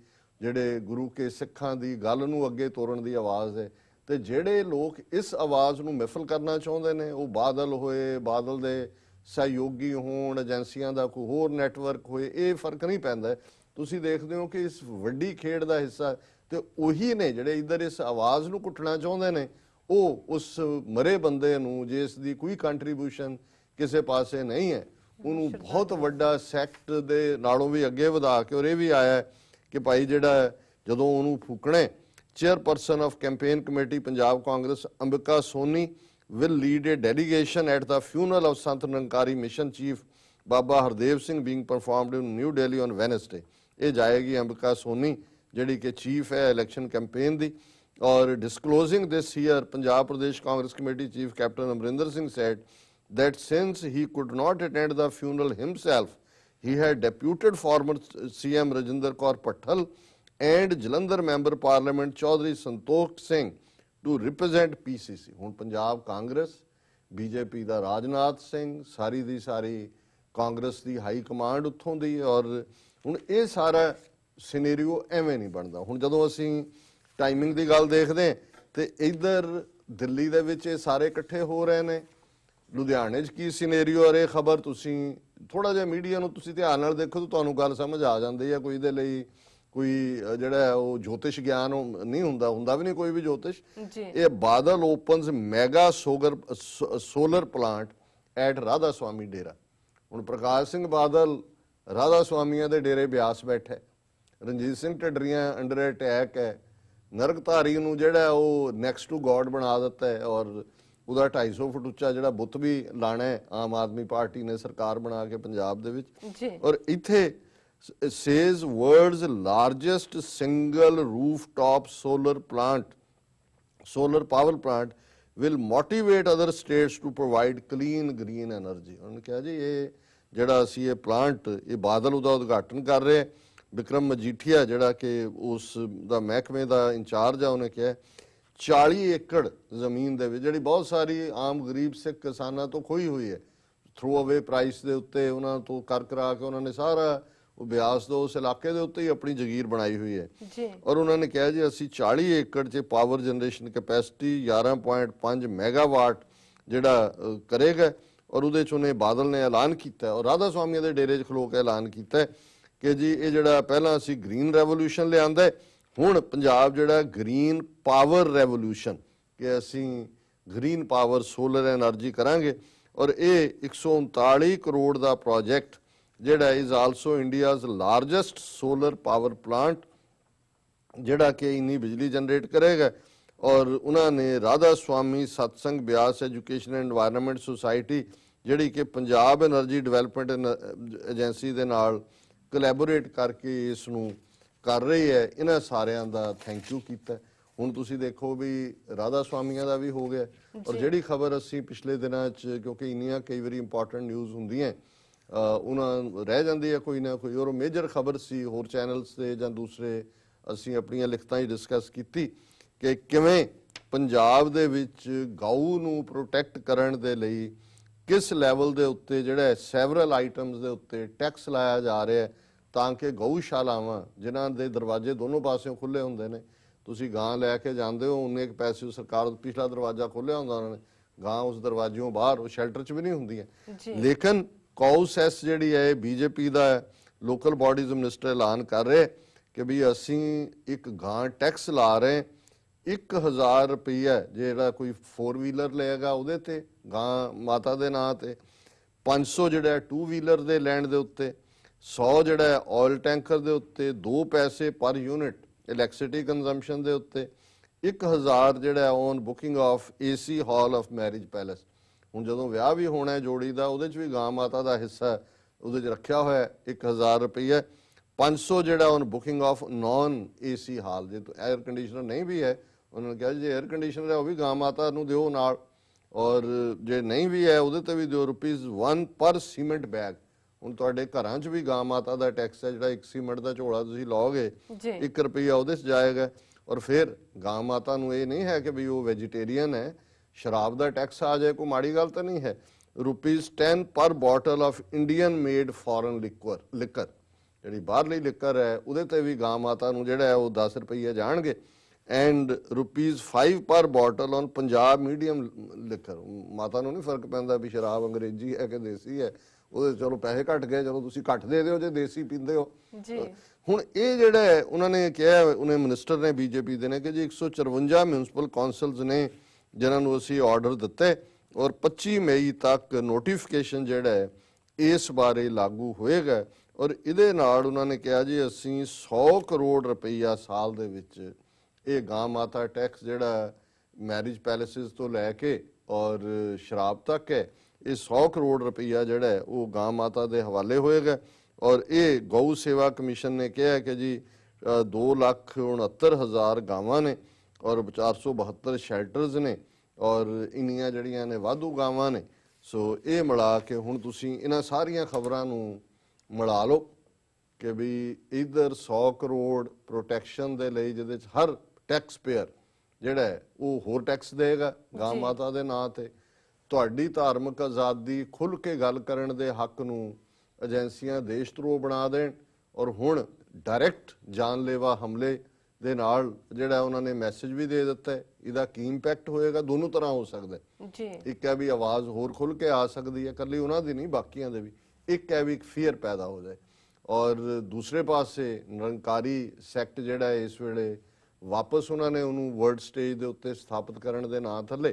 ਜਿਹੜੇ ਗੁਰੂ ਕੇ ਸਿੱਖਾਂ ਦੀ ਗੱਲ ਨੂੰ ਅੱਗੇ ਤੋਰਨ ਦੀ ਆਵਾਜ਼ ਹੈ ਤੇ ਜਿਹੜੇ ਲੋਕ ਇਸ ਆਵਾਜ਼ ਨੂੰ ਮਹਿਫਲ ਕਰਨਾ ਚਾਹੁੰਦੇ ਨੇ ਉਹ ਬਾਦਲ ਹੋਏ ਬਾਦਲ ਦੇ ਸਹਿਯੋਗੀ ਹੋਣ ਏਜੰਸੀਆਂ ਦਾ ਕੋਈ ਹੋਰ ਨੈਟਵਰਕ ਹੋਏ ਇਹ ਫਰਕ ਨਹੀਂ ਪੈਂਦਾ ਤੁਸੀਂ ਦੇਖਦੇ ਹੋ ਕਿ ਇਸ ਵੱਡੀ ਖੇਡ ਦਾ ਹਿੱਸਾ ਤੇ ਉਹੀ ਨੇ ਜਿਹੜੇ ਇਧਰ ਇਸ ਆਵਾਜ਼ ਨੂੰ ਕੁੱਟਣਾ ਚਾਹੁੰਦੇ ਨੇ ਉਹ ਉਸ ਮਰੇ ਬੰਦੇ ਨੂੰ ਜਿਸ ਦੀ ਕੋਈ ਕੰਟਰੀਬਿਊਸ਼ਨ ਕਿਸੇ ਪਾਸੇ ਨਹੀਂ ਹੈ ਉਹਨੂੰ ਬਹੁਤ ਵੱਡਾ ਸੈਕਟ ਦੇ ਨਾਲੋਂ ਵੀ ਅੱਗੇ ਵਧਾ ਕੇ ਔਰ ਇਹ ਵੀ ਆਇਆ ਕਿ ਭਾਈ ਜਿਹੜਾ ਜਦੋਂ ਉਹਨੂੰ ਫੂਕਣੇ chairperson of campaign committee Punjab Congress Ambika Soni will lead a delegation at the funeral of Sant Nankari mission chief Baba Hardev Singh being performed in New Delhi on Wednesday. ਇਹ ਜਾਏਗੀ ਅੰਬਿਕਾ ਸੋਨੀ ਜਿਹੜੀ ਕਿ ਚੀਫ ਹੈ ਇਲੈਕਸ਼ਨ ਕੈਂਪੇਨ ਦੀ ਔਰ disclosing this here Punjab Pradesh Congress committee chief captain Amarinder Singh said that since he could not attend the funeral himself, he had deputed former CM Rajinder Kaur Pathal and Jalandhar Member Parliament Chaudhary Santokh Singh to represent PCC ਹੁਣ ਪੰਜਾਬ ਕਾਂਗਰਸ ਬੀਜੇਪੀ ਦਾ ਰਾਜਨਾਥ ਸਿੰਘ ਸਾਰੀ ਦੀ ਸਾਰੀ ਕਾਂਗਰਸ ਦੀ ਹਾਈ ਕਮਾਂਡ ਉੱਥੋਂ ਦੀ ਔਰ ਹੁਣ ਇਹ ਸਾਰਾ ਸਿਨੈਰੀਓ ਐਵੇਂ ਨਹੀਂ ਬਣਦਾ ਹੁਣ ਜਦੋਂ ਅਸੀਂ ਟਾਈਮਿੰਗ ਦੀ ਗੱਲ ਦੇਖਦੇ ਤੇ ਇਧਰ ਦਿੱਲੀ ਦੇ ਵਿੱਚ ਇਹ ਸਾਰੇ ਇਕੱਠੇ ਹੋ ਰਹੇ ਨੇ ਲੁਧਿਆਣੇ 'ਚ ਕੀ ਸਿਨੈਰੀਓ ਔਰ ਇਹ ਖਬਰ ਤੁਸੀਂ ਥੋੜਾ ਜਿਹਾ ਮੀਡੀਆ ਨੂੰ ਤੁਸੀਂ ਧਿਆਨ ਨਾਲ ਦੇਖੋ ਤੁਹਾਨੂੰ ਗੱਲ ਸਮਝ ਆ ਜਾਂਦੀ ਹੈ ਕੋਈ ਦੇ ਲਈ ਕੋਈ ਜਿਹੜਾ ਉਹ ਜੋਤਿਸ਼ ਗਿਆਨ ਨਹੀਂ ਹੁੰਦਾ ਹੁੰਦਾ ਵੀ ਨਹੀਂ ਕੋਈ ਵੀ ਜੋਤਿਸ਼ ਇਹ ਬਾਦਲ ਓਪਨਸ ਮੈਗਾ ਸੋਗਰ solar plant at Radha Swami Dera ਹੁਣ ਪ੍ਰਕਾਸ਼ ਸਿੰਘ ਬਾਦਲ ਰਾਧਾ ਸੁਆਮੀਆਂ ਦੇ ਡੇਰੇ ਬਿਆਸ ਬੈਠਾ ਰਣਜੀਤ ਸਿੰਘ ਟੱਡਰੀਆਂ ਅੰਡਰ ਅਟੈਕ ਹੈ ਨਰਕਧਾਰੀ ਨੂੰ ਜਿਹੜਾ ਉਹ ਨੈਕਸਟ ਟੂ ਗੋਡ ਬਣਾ ਦਿੱਤਾ ਹੈ ਔਰ ਉਹਦਾ 250 ਫੁੱਟ ਉੱਚਾ ਜਿਹੜਾ ਬੁੱਤ ਵੀ ਲਾਣਾ ਹੈ ਆਮ ਆਦਮੀ ਪਾਰਟੀ ਨੇ ਸਰਕਾਰ ਬਣਾ ਕੇ ਪੰਜਾਬ ਦੇ ਵਿੱਚ ਔਰ ਇੱਥੇ says world's largest single rooftop solar plant, solar power plant will motivate other states to provide clean green energy. ਉਹਨੇ ਕਿਹਾ ਜੀ ਇਹ ਜਿਹੜਾ ਅਸੀਂ ਇਹ ਪਲਾਂਟ ਇਹ ਬਾਦਲ ਉਹਦਾ ਉਦਘਾਟਨ ਕਰ ਰਹੇ ਵਿਕਰਮ ਮਜੀਠੀਆ ਜਿਹੜਾ ਕਿ ਉਸ ਦਾ ਮਹਿਕਮੇ ਦਾ ਇੰਚਾਰਜ ਆ ਉਹਨੇ ਕਿਹਾ 40 ਏਕੜ ਜ਼ਮੀਨ ਦੇ ਵਿੱਚ ਜਿਹੜੀ ਬਹੁਤ ਸਾਰੀ ਆਮ ਗਰੀਬ ਸਿੱਖ ਕਿਸਾਨਾਂ ਤੋਂ ਖੋਈ ਹੋਈ ਹੈ ਥਰੂ ਅਵੇ ਪ੍ਰਾਈਸ ਦੇ ਉੱਤੇ ਉਹਨਾਂ ਤੋਂ ਕਰ ਕਰਾ ਕੇ ਉਹਨਾਂ ਨੇ ਸਾਰਾ ਉਹ ਬਿਆਸ ਤੋਂ ਉਸ ਇਲਾਕੇ ਦੇ ਉੱਤੇ ਹੀ ਆਪਣੀ ਜ਼ਗੀਰ ਬਣਾਈ ਹੋਈ ਹੈ ਜੀ ਔਰ ਉਹਨਾਂ ਨੇ ਕਿਹਾ ਜੀ ਅਸੀਂ 40 ਏਕੜ 'ਚ ਪਾਵਰ ਜਨਰੇਸ਼ਨ ਕੈਪੈਸਿਟੀ 11.5 ਮੈਗਾਵਾਟ ਜਿਹੜਾ ਕਰੇਗਾ ਔਰ ਉਹਦੇ 'ਚ ਉਹਨੇ ਬਾਦਲ ਨੇ ਐਲਾਨ ਕੀਤਾ ਔਰ ਰਾਧਾ ਸਵਾਮੀ ਦੇ ਡੇਰੇ 'ਚ ਖਲੋ ਕੇ ਐਲਾਨ ਕੀਤਾ ਕਿ ਜੀ ਇਹ ਜਿਹੜਾ ਪਹਿਲਾਂ ਅਸੀਂ ਗ੍ਰੀਨ ਰੈਵੋਲੂਸ਼ਨ ਲਿਆਂਦਾ ਹੁਣ ਪੰਜਾਬ ਜਿਹੜਾ ਗ੍ਰੀਨ ਪਾਵਰ ਰੈਵੋਲੂਸ਼ਨ ਕਿ ਅਸੀਂ ਗ੍ਰੀਨ ਪਾਵਰ ਸੋਲਰ એનર્ਜੀ ਕਰਾਂਗੇ ਔਰ ਇਹ 139 ਕਰੋੜ ਦਾ ਪ੍ਰੋਜੈਕਟ ਜਿਹੜਾ is also India's largest solar power plant ਜਿਹੜਾ ਕਿ ਇੰਨੀ ਬਿਜਲੀ ਜਨਰੇਟ ਕਰੇਗਾ ਔਰ ਉਹਨਾਂ ਨੇ Radha Swami Satsang Beas education and environment society ਜਿਹੜੀ ਕਿ ਪੰਜਾਬ એનર્ਜੀ ਡਿਵੈਲਪਮੈਂਟ ਏਜੰਸੀ ਦੇ ਨਾਲ ਕੋਲੈਬੋਰੇਟ ਕਰਕੇ ਇਸ ਨੂੰ ਕਰ ਰਹੀ ਹੈ ਇਹਨਾਂ ਸਾਰਿਆਂ ਦਾ ਥੈਂਕ ਯੂ ਕੀਤਾ ਹੁਣ ਤੁਸੀਂ ਦੇਖੋ ਵੀ ਰਾਧਾ ਸਵਾਮੀਆਂ ਦਾ ਵੀ ਹੋ ਗਿਆ ਔਰ ਜਿਹੜੀ ਖਬਰ ਅਸੀਂ ਪਿਛਲੇ ਦਿਨਾਂ 'ਚ ਕਿਉਂਕਿ ਇੰਨੀਆਂ ਕਈ ਵਾਰੀ ਇੰਪੋਰਟੈਂਟ ਨਿਊਜ਼ ਹੁੰਦੀਆਂ ਉਹਨਾਂ ਰਹਿ ਜਾਂਦੀ ਹੈ ਕੋਈ ਨਾ ਕੋਈ ਹੋਰ ਮੇਜਰ ਖਬਰ ਸੀ ਹੋਰ ਚੈਨਲਸ ਤੇ ਜਾਂ ਦੂਸਰੇ ਅਸੀਂ ਆਪਣੀਆਂ ਲਿਖਤਾਂ ਹੀ ਡਿਸਕਸ ਕੀਤੀ ਕਿ ਕਿਵੇਂ ਪੰਜਾਬ ਦੇ ਵਿੱਚ ਗਾਊ ਨੂੰ ਪ੍ਰੋਟੈਕਟ ਕਰਨ ਦੇ ਲਈ ਕਿਸ ਲੈਵਲ ਦੇ ਉੱਤੇ ਜਿਹੜਾ ਸੈਵਰਲ ਆਈਟਮਸ ਦੇ ਉੱਤੇ ਟੈਕਸ ਲਾਇਆ ਜਾ ਰਿਹਾ ਹੈ ਤਾਂ ਕਿ ਗਊਸ਼ਾਲਾਵਾਂ ਜਿਨ੍ਹਾਂ ਦੇ ਦਰਵਾਜ਼ੇ ਦੋਨੋਂ ਪਾਸਿਓਂ ਖੁੱਲੇ ਹੁੰਦੇ ਨੇ ਤੁਸੀਂ ਗਾਂ ਲੈ ਕੇ ਜਾਂਦੇ ਹੋ ਉਹਨੇ ਇੱਕ ਪੈਸੇ ਸਰਕਾਰ ਦਾ ਪਿਛਲਾ ਦਰਵਾਜ਼ਾ ਖੋਲਿਆ ਹੁੰਦਾ ਉਹਨਾਂ ਨੇ ਗਾਂ ਉਸ ਦਰਵਾਜ਼ਿਓਂ ਬਾਹਰ ਉਹ ਸ਼ੈਲਟਰ 'ਚ ਵੀ ਨਹੀਂ ਹੁੰਦੀਆਂ ਲੇਕਿਨ ਕੌਸੈਸ ਜਿਹੜੀ ਹੈ ਬੀਜੇਪੀ ਦਾ ਲੋਕਲ ਬਾਡੀਜ਼ ਮਿਨਿਸਟਰ ਐਲਾਨ ਕਰ ਰਹੇ ਕਿ ਵੀ ਅਸੀਂ ਇੱਕ ਗਾਂ ਟੈਕਸ ਲਾ ਰਹੇ 1000 ਰੁਪਈਆ ਜਿਹੜਾ ਕੋਈ 4 ਵੀਲਰ ਲਏਗਾ ਉਹਦੇ ਤੇ ਗਾਂ ਮਾਤਾ ਦੇ ਨਾਂ ਤੇ 500 ਜਿਹੜਾ 2 ਵੀਲਰ ਦੇ ਲੈਣ ਦੇ ਉੱਤੇ 100 ਜਿਹੜਾ ਆਇਲ ਟੈਂਕਰ ਦੇ ਉੱਤੇ 2 ਪੈਸੇ ਪਰ ਯੂਨਿਟ ਇਲੈਕਟ੍ਰਿਸਿਟੀ ਕੰਜ਼ੰਪਸ਼ਨ ਦੇ ਉੱਤੇ 1000 ਜਿਹੜਾ on booking of AC hall of marriage palace ਹੁਣ ਜਦੋਂ ਵਿਆਹ ਵੀ ਹੋਣਾ ਹੈ ਜੋੜੀ ਦਾ ਉਹਦੇ 'ਚ ਵੀ ਗਾਂ ਮਾਤਾ ਦਾ ਹਿੱਸਾ ਉਹਦੇ 'ਚ ਰੱਖਿਆ ਹੋਇਆ 1000 ਰੁਪਏ 500 ਜਿਹੜਾ ਉਹਨ booking of non AC hall ਜੇ ਤੋਂ 에ਅਰ ਕੰਡੀਸ਼ਨਰ ਨਹੀਂ ਵੀ ਹੈ ਉਹਨਾਂ ਨੇ ਕਿਹਾ ਜੇ 에ਅਰ ਕੰਡੀਸ਼ਨਰ ਹੈ ਉਹ ਵੀ ਗਾਂ ਮਾਤਾ ਨੂੰ ਦਿਓ ਨਾਲ ਔਰ ਜੇ ਨਹੀਂ ਵੀ ਹੈ ਉਹਦੇ ਤੇ ਵੀ 2 ਰੁਪੀਸ 1 ਪਰ ਸੀਮੈਂਟ ਬੈਗ ਹੁਣ ਤੁਹਾਡੇ ਘਰਾਂ 'ਚ ਵੀ ਗਾਂ ਮਾਤਾ ਦਾ ਟੈਕਸ ਹੈ ਜਿਹੜਾ 1 ਸੀਮੈਂਟ ਦਾ ਝੋਲਾ ਤੁਸੀਂ ਲਾਓਗੇ 1 ਰੁਪਿਆ ਉਹਦੇ 'ਚ ਜਾਏਗਾ ਔਰ ਫਿਰ ਗਾਂ ਮਾਤਾ ਨੂੰ ਇਹ ਨਹੀਂ ਹੈ ਕਿ ਵੀ ਉਹ ਵੈਜੀਟੇਰੀਅਨ ਹੈ ਸ਼ਰਾਬ ਦਾ ਟੈਕਸ ਆ ਜਾਏ ਕੋਈ ਮਾੜੀ ਗੱਲ ਤਾਂ ਨਹੀਂ ਹੈ ਰੁਪੀਸ 10 ਪਰ bottle of Indian made foreign liquor liquor ਜਿਹੜੀ ਬਾਹਰਲੀ ਲਿਕਰ ਹੈ ਉਹਦੇ ਤੇ ਵੀ ਗਾਂ ਮਾਤਾ ਨੂੰ ਜਿਹੜਾ ਹੈ ਉਹ 10 ਰੁਪਏ ਜਾਣਗੇ ਐਂਡ ਰੁਪੀਸ 5 ਪਰ bottle on Punjab medium liquor ਮਾਤਾ ਨੂੰ ਨਹੀਂ ਫਰਕ ਪੈਂਦਾ ਵੀ ਸ਼ਰਾਬ ਅੰਗਰੇਜ਼ੀ ਹੈ ਕਿ ਦੇਸੀ ਹੈ ਉਹਦੇ ਚਲੋ ਪੈਸੇ ਘਟ ਗਏ ਚਲੋ ਤੁਸੀਂ ਘੱਟ ਦੇ ਦਿਓ ਜੇ ਦੇਸੀ ਪੀਂਦੇ ਹੋ ਜੀ ਹੁਣ ਇਹ ਜਿਹੜਾ ਉਹਨਾਂ ਨੇ ਕਿਹਾ ਉਹਨੇ ਮਿਨਿਸਟਰ ਨੇ ਬੀਜੇਪੀ ਦੇ ਨੇ ਕਿ ਜੀ 154 ਮਿਊਨਿਸਪਲ ਕਾਉਂਸਲਸ ਨੇ ਜਿਨ੍ਹਾਂ ਨੂੰ ਅਸੀਂ ਆਰਡਰ ਦਿੱਤੇ ਔਰ 25 ਮਈ ਤੱਕ ਨੋਟੀਫਿਕੇਸ਼ਨ ਜਿਹੜਾ ਹੈ ਇਸ ਬਾਰੇ ਲਾਗੂ ਹੋਏਗਾ ਔਰ ਇਹਦੇ ਨਾਲ ਉਹਨਾਂ ਨੇ ਕਿਹਾ ਜੀ ਅਸੀਂ 100 ਕਰੋੜ ਰੁਪਈਆ ਸਾਲ ਦੇ ਵਿੱਚ ਇਹ ਗਾਂ ਮਾਤਾ ਟੈਕਸ ਜਿਹੜਾ ਮੈਰਿਜ ਪੈਲੇਸਿਸ ਤੋਂ ਲੈ ਕੇ ਔਰ ਸ਼ਰਾਬ ਤੱਕ ਹੈ ਇਹ 100 ਕਰੋੜ ਰੁਪਈਆ ਜਿਹੜਾ ਉਹ ਗਾਂ ਮਾਤਾ ਦੇ ਹਵਾਲੇ ਹੋਏਗਾ ਔਰ ਇਹ ਗਊ ਸੇਵਾ ਕਮਿਸ਼ਨ ਨੇ ਕਿਹਾ ਕਿ ਜੀ 2 ਲੱਖ 69 ਹਜ਼ਾਰ ਗਾਵਾਂ ਨੇ ਔਰ 472 ਸ਼ੈਲਟਰਸ ਨੇ ਔਰ ਇੰਨੀਆਂ ਜਿਹੜੀਆਂ ਨੇ ਵਾਧੂ ਗਾਵਾਂ ਨੇ ਸੋ ਇਹ ਮਿਲਾ ਕੇ ਹੁਣ ਤੁਸੀਂ ਇਹਨਾਂ ਸਾਰੀਆਂ ਖਬਰਾਂ ਨੂੰ ਮਿਲਾ ਲਓ ਕਿ ਵੀ ਇਧਰ 100 ਕਰੋੜ ਪ੍ਰੋਟੈਕਸ਼ਨ ਦੇ ਲਈ ਜਿਹਦੇ ਵਿੱਚ ਹਰ ਟੈਕਸ ਪੇਅਰ ਜਿਹੜਾ ਉਹ ਹੋਰ ਟੈਕਸ ਦੇਗਾ ਗਾਂ ਮਾਤਾ ਦੇ ਨਾਂ ਤੇ ਤੁਹਾਡੀ ਧਾਰਮਿਕ ਆਜ਼ਾਦੀ ਖੁੱਲ ਕੇ ਗੱਲ ਕਰਨ ਦੇ ਹੱਕ ਨੂੰ ਏਜੰਸੀਆਂ ਦੇਸ਼ ਤਰੋ ਬਣਾ ਦੇਣ ਔਰ ਹੁਣ ਡਾਇਰੈਕਟ ਜਾਨਲੇਵਾ ਹਮਲੇ ਦੇ ਨਾਲ ਜਿਹੜਾ ਉਹਨਾਂ ਨੇ ਮੈਸੇਜ ਵੀ ਦੇ ਦਿੱਤਾ ਹੈ ਇਹਦਾ ਕੀ ਇੰਪੈਕਟ ਹੋਏਗਾ ਦੋਨੋਂ ਤਰ੍ਹਾਂ ਹੋ ਸਕਦਾ ਜੀ ਇੱਕ ਹੈ ਵੀ ਆਵਾਜ਼ ਹੋਰ ਖੁੱਲ ਕੇ ਆ ਸਕਦੀ ਹੈ ਇਕੱਲੀ ਉਹਨਾਂ ਦੀ ਨਹੀਂ ਬਾਕੀਆਂ ਦੇ ਵੀ ਇੱਕ ਹੈ ਵੀ ਇੱਕ ਫੀਅਰ ਪੈਦਾ ਹੋ ਜਾਏ ਔਰ ਦੂਸਰੇ ਪਾਸੇ ਨਿਰੰਕਾਰੀ ਸੈਕਟ ਜਿਹੜਾ ਹੈ ਇਸ ਵੇਲੇ ਵਾਪਸ ਉਹਨਾਂ ਨੇ ਉਹਨੂੰ ਵਰਲਡ ਸਟੇਜ ਦੇ ਉੱਤੇ ਸਥਾਪਿਤ ਕਰਨ ਦੇ ਨਾਂ ਥੱਲੇ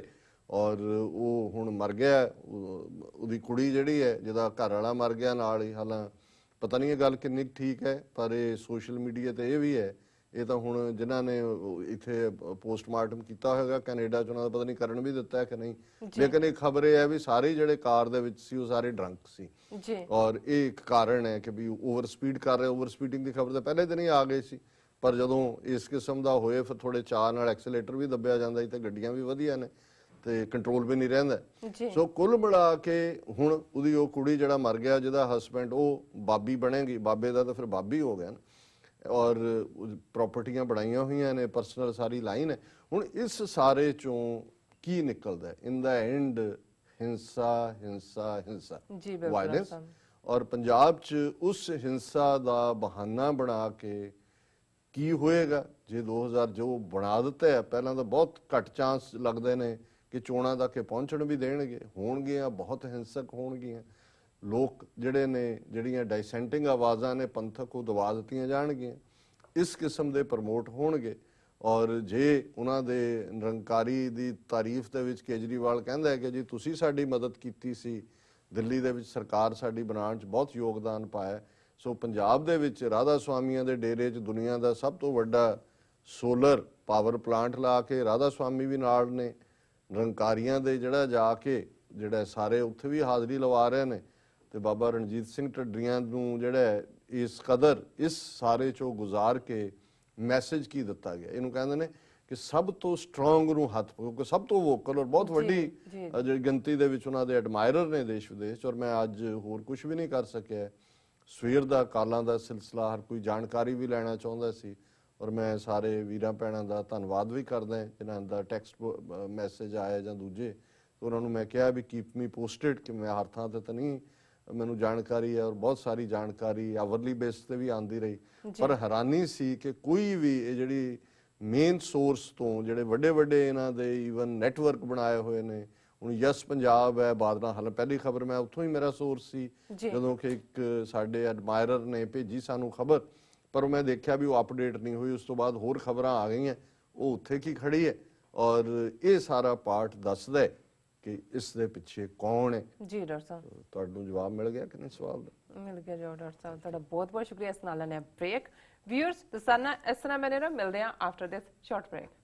ਔਰ ਉਹ ਹੁਣ ਮਰ ਗਿਆ ਉਹਦੀ ਕੁੜੀ ਜਿਹੜੀ ਹੈ ਜਿਹਦਾ ਘਰ ਵਾਲਾ ਮਰ ਗਿਆ ਨਾਲ ਹੀ ਹਾਲਾਂ ਪਤਾ ਨਹੀਂ ਇਹ ਗੱਲ ਕਿੰਨੀ ਠੀਕ ਹੈ ਪਰ ਇਹ ਸੋਸ਼ਲ ਮੀਡੀਆ ਤੇ ਇਹ ਵੀ ਹੈ ਇਹ ਤਾਂ ਹੁਣ ਜਿਨ੍ਹਾਂ ਨੇ ਇੱਥੇ ਪੋਸਟਮਾਰਟਮ ਕੀਤਾ ਹੋਗਾ ਕੈਨੇਡਾ ਚ ਉਹਨਾਂ ਦਾ ਪਤਾ ਨਹੀਂ ਕਰਨ ਵੀ ਦਿੱਤਾ ਕਿ ਨਹੀਂ ਲੇਕਿਨ ਇਹ ਖਬਰ ਇਹ ਹੈ ਵੀ ਸਾਰੇ ਜਿਹੜੇ ਕਾਰ ਦੇ ਵਿੱਚ ਸੀ ਉਹ ਸਾਰੇ ਡਰੰਕ ਸੀ ਜੀ ਔਰ ਇਹ ਇੱਕ ਕਾਰਨ ਹੈ ਕਿ ਵੀ ਓਵਰ ਸਪੀਡ ਕਰ ਰਹੇ ਓਵਰ ਸਪੀਡਿੰਗ ਦੀ ਖਬਰ ਤਾਂ ਪਹਿਲੇ ਦਿਨ ਹੀ ਆ ਗਈ ਸੀ ਪਰ ਜਦੋਂ ਇਸ ਕਿਸਮ ਦਾ ਹੋਏ ਫਿਰ ਥੋੜੇ ਚਾਹ ਨਾਲ ਐਕਸਲੇਟਰ ਵੀ ਦੱਬਿਆ ਜਾਂਦਾ ਤੇ ਗੱਡੀਆਂ ਵੀ ਵਧੀਆਂ ਨੇ ਤੇ ਕੰਟਰੋਲ ਵੀ ਨਹੀਂ ਰਹਿੰਦਾ ਸੋ ਕੁੱਲ ਮਿਲਾ ਕੇ ਹੁਣ ਉਹਦੀ ਉਹ ਕੁੜੀ ਜਿਹੜਾ ਮਰ ਗਿਆ ਜਿਹਦਾ ਹਸਬੰਡ ਉਹ ਬਾਬੀ ਬਣੇਗੀ ਬਾਬੇ ਦਾ ਤਾਂ ਫਿਰ ਬਾਬੀ ਹੋ ਗਿਆ ਨਾ ਔਰ ਪ੍ਰਾਪਰਟੀਆਂ ਬਣਾਈਆਂ ਹੋਈਆਂ ਨੇ ਪਰਸਨਲ ਸਾਰੀ ਲਾਈਨ ਹੈ ਹੁਣ ਇਸ ਸਾਰੇ ਚੋਂ ਕੀ ਨਿਕਲਦਾ ਇਨ ਦਾ ਐਂਡ ਹਿੰਸਾ ਹਿੰਸਾ ਹਿੰਸਾ ਜੀ ਬਿਲਕੁਲ ਵਾਇਲੈਂਸ ਔਰ ਪੰਜਾਬ 'ਚ ਉਸ ਹਿੰਸਾ ਦਾ ਬਹਾਨਾ ਬਣਾ ਕੇ ਕੀ ਹੋਏਗਾ ਜੇ 2000 ਜੋ ਬਣਾ ਦਿੱਤਾ ਹੈ ਪਹਿਲਾਂ ਤਾਂ ਬਹੁਤ ਘੱਟ ਚਾਂਸ ਲੱਗਦੇ ਨੇ ਕਿ ਚੋਣਾਂ ਦਾ ਕੇ ਪਹੁੰਚਣ ਵੀ ਦੇਣਗੇ ਹੋਣਗੇ ਆ ਬਹੁਤ ਹਿੰਸਕ ਹੋਣਗੀਆਂ ਲੋਕ ਜਿਹੜੇ ਨੇ ਜਿਹੜੀਆਂ ਡਾਈਸੈਂਟਿੰਗ ਆਵਾਜ਼ਾਂ ਨੇ ਪੰਥਕ ਨੂੰ ਦਵਾ ਦਿੱਤੀਆਂ ਜਾਣਗੀਆਂ ਇਸ ਕਿਸਮ ਦੇ ਪ੍ਰਮੋਟ ਹੋਣਗੇ ਔਰ ਜੇ ਉਹਨਾਂ ਦੇ ਨਿਰੰਕਾਰੀ ਦੀ ਤਾਰੀਫ ਦੇ ਵਿੱਚ ਕੇਜਰੀਵਾਲ ਕਹਿੰਦਾ ਹੈ ਕਿ ਜੀ ਤੁਸੀਂ ਸਾਡੀ ਮਦਦ ਕੀਤੀ ਸੀ ਦਿੱਲੀ ਦੇ ਵਿੱਚ ਸਰਕਾਰ ਸਾਡੀ ਬਣਾਉਣ 'ਚ ਬਹੁਤ ਯੋਗਦਾਨ ਪਾਇਆ ਸੋ ਪੰਜਾਬ ਦੇ ਵਿੱਚ ਰਾਧਾ ਸੁਆਮੀਆਂ ਦੇ ਡੇਰੇ 'ਚ ਦੁਨੀਆ ਦਾ ਸਭ ਤੋਂ ਵੱਡਾ ਸੋਲਰ ਪਾਵਰ ਪਲਾਂਟ ਲਾ ਕੇ ਰਾਧਾ ਸੁਆਮੀ ਵੀ ਨਾਲ ਨੇ ਨਿਰੰਕਾਰੀਆਂ ਦੇ ਜਿਹੜਾ ਜਾ ਕੇ ਜਿਹੜਾ ਸਾਰੇ ਉੱਥੇ ਵੀ ਹਾਜ਼ਰੀ ਲਵਾ ਰਹੇ ਨੇ ਤੇ ਬਾਬਾ ਰਣਜੀਤ ਸਿੰਘ ਟੱਡਰੀਆਂ ਨੂੰ ਜਿਹੜਾ ਇਸ ਕਦਰ ਇਸ ਸਾਰੇ ਚੋਂ ਗੁਜ਼ਾਰ ਕੇ ਮੈਸੇਜ ਕੀ ਦਿੱਤਾ ਗਿਆ ਇਹਨੂੰ ਕਹਿੰਦੇ ਨੇ ਕਿ ਸਭ ਤੋਂ ਸਟਰੋਂਗ ਨੂੰ ਹੱਥ ਕਿਉਂਕਿ ਸਭ ਤੋਂ ਵੋਕਲ ਔਰ ਬਹੁਤ ਵੱਡੀ ਜਿਹੜੀ ਗਿਣਤੀ ਦੇ ਵਿੱਚ ਉਹਨਾਂ ਦੇ ਐਡਮਾਇਰਰ ਨੇ ਦੇਸ਼ ਵਿਦੇਸ਼ ਔਰ ਮੈਂ ਅੱਜ ਹੋਰ ਕੁਝ ਵੀ ਨਹੀਂ ਕਰ ਸਕਿਆ ਸਵੇਰ ਦਾ ਕਾਲਾਂ ਦਾ ਸਿਲਸਿਲਾ ਹਰ ਕੋਈ ਜਾਣਕਾਰੀ ਵੀ ਲੈਣਾ ਚਾਹੁੰਦਾ ਸੀ ਔਰ ਮੈਂ ਸਾਰੇ ਵੀਰਾਂ ਭੈਣਾਂ ਦਾ ਧੰਨਵਾਦ ਵੀ ਕਰਦਾ ਜਿਨ੍ਹਾਂ ਦਾ ਟੈਕਸਟ ਮੈਸੇਜ ਆਇਆ ਜਾਂ ਦੂਜੇ ਉਹਨਾਂ ਨੂੰ ਮੈਂ ਕਿਹਾ ਵੀ ਕੀਪ ਮੀ ਪੋਸਟਡ ਕਿ ਮੈਂ ਹਰ ਥਾਂ ਤੇ ਤਾਂ ਨਹੀਂ ਮੈਨੂੰ ਜਾਣਕਾਰੀ ਹੈ ਔਰ ਬਹੁਤ ਸਾਰੀ ਜਾਣਕਾਰੀ ਆਵਰਲੀ ਬੇਸ ਤੇ ਵੀ ਆਂਦੀ ਰਹੀ ਪਰ ਹੈਰਾਨੀ ਸੀ ਕਿ ਕੋਈ ਵੀ ਇਹ ਜਿਹੜੀ ਮੇਨ ਸੋਰਸ ਤੋਂ ਜਿਹੜੇ ਵੱਡੇ ਵੱਡੇ ਇਹਨਾਂ ਦੇ ਈਵਨ ਨੈਟਵਰਕ ਬਣਾਏ ਹੋਏ ਨੇ ਹੁਣ ਯਸ ਪੰਜਾਬ ਹੈ ਬਾਦਲਾ ਹਲ ਪਹਿਲੀ ਖਬਰ ਮੈਂ ਉੱਥੋਂ ਹੀ ਮੇਰਾ ਸੋਰਸ ਸੀ ਜਦੋਂ ਕਿ ਇੱਕ ਸਾਡੇ ਐਡਮਾਇਰਰ ਨੇ ਭੇਜੀ ਸਾਨੂੰ ਖਬਰ ਪਰ ਮੈਂ ਦੇਖਿਆ ਵੀ ਉਹ ਅਪਡੇਟ ਨਹੀਂ ਹੋਈ ਉਸ ਤੋਂ ਬਾਅਦ ਹੋਰ ਖਬਰਾਂ ਆ ਗਈਆਂ ਉਹ ਉੱਥੇ ਕੀ ਖੜੀ ਹੈ ਔਰ ਇਹ ਸਾਰਾ ਪਾਰਟ ਦੱਸਦਾ ਹੈ ਕਿ ਇਸ ਦੇ ਪਿੱਛੇ ਕੌਣ ਹੈ ਜੀ ਡਾਕਟਰ ਸਾਹਿਬ ਤੁਹਾਨੂੰ ਜਵਾਬ ਮਿਲ ਗਿਆ ਕਿ ਨਹੀਂ ਸਵਾਲ ਦਾ ਮਿਲ ਗਿਆ ਜੀ ਡਾਕਟਰ ਸਾਹਿਬ ਤੁਹਾਡਾ ਬਹੁਤ ਬਹੁਤ ਸ਼ੁਕਰੀਆ ਇਸ ਨਾਲ ਨੇ ਬ੍ਰੇਕ ਵਿਊਅਰਸ ਤਸਾਨਾ ਇਸ ਤਰ੍ਹਾਂ ਮੈਨੇ ਮਿਲਦੇ ਆ ਆਫਟਰ ਦਿਸ ਸ਼ਾਰਟ ਬ੍ਰੇਕ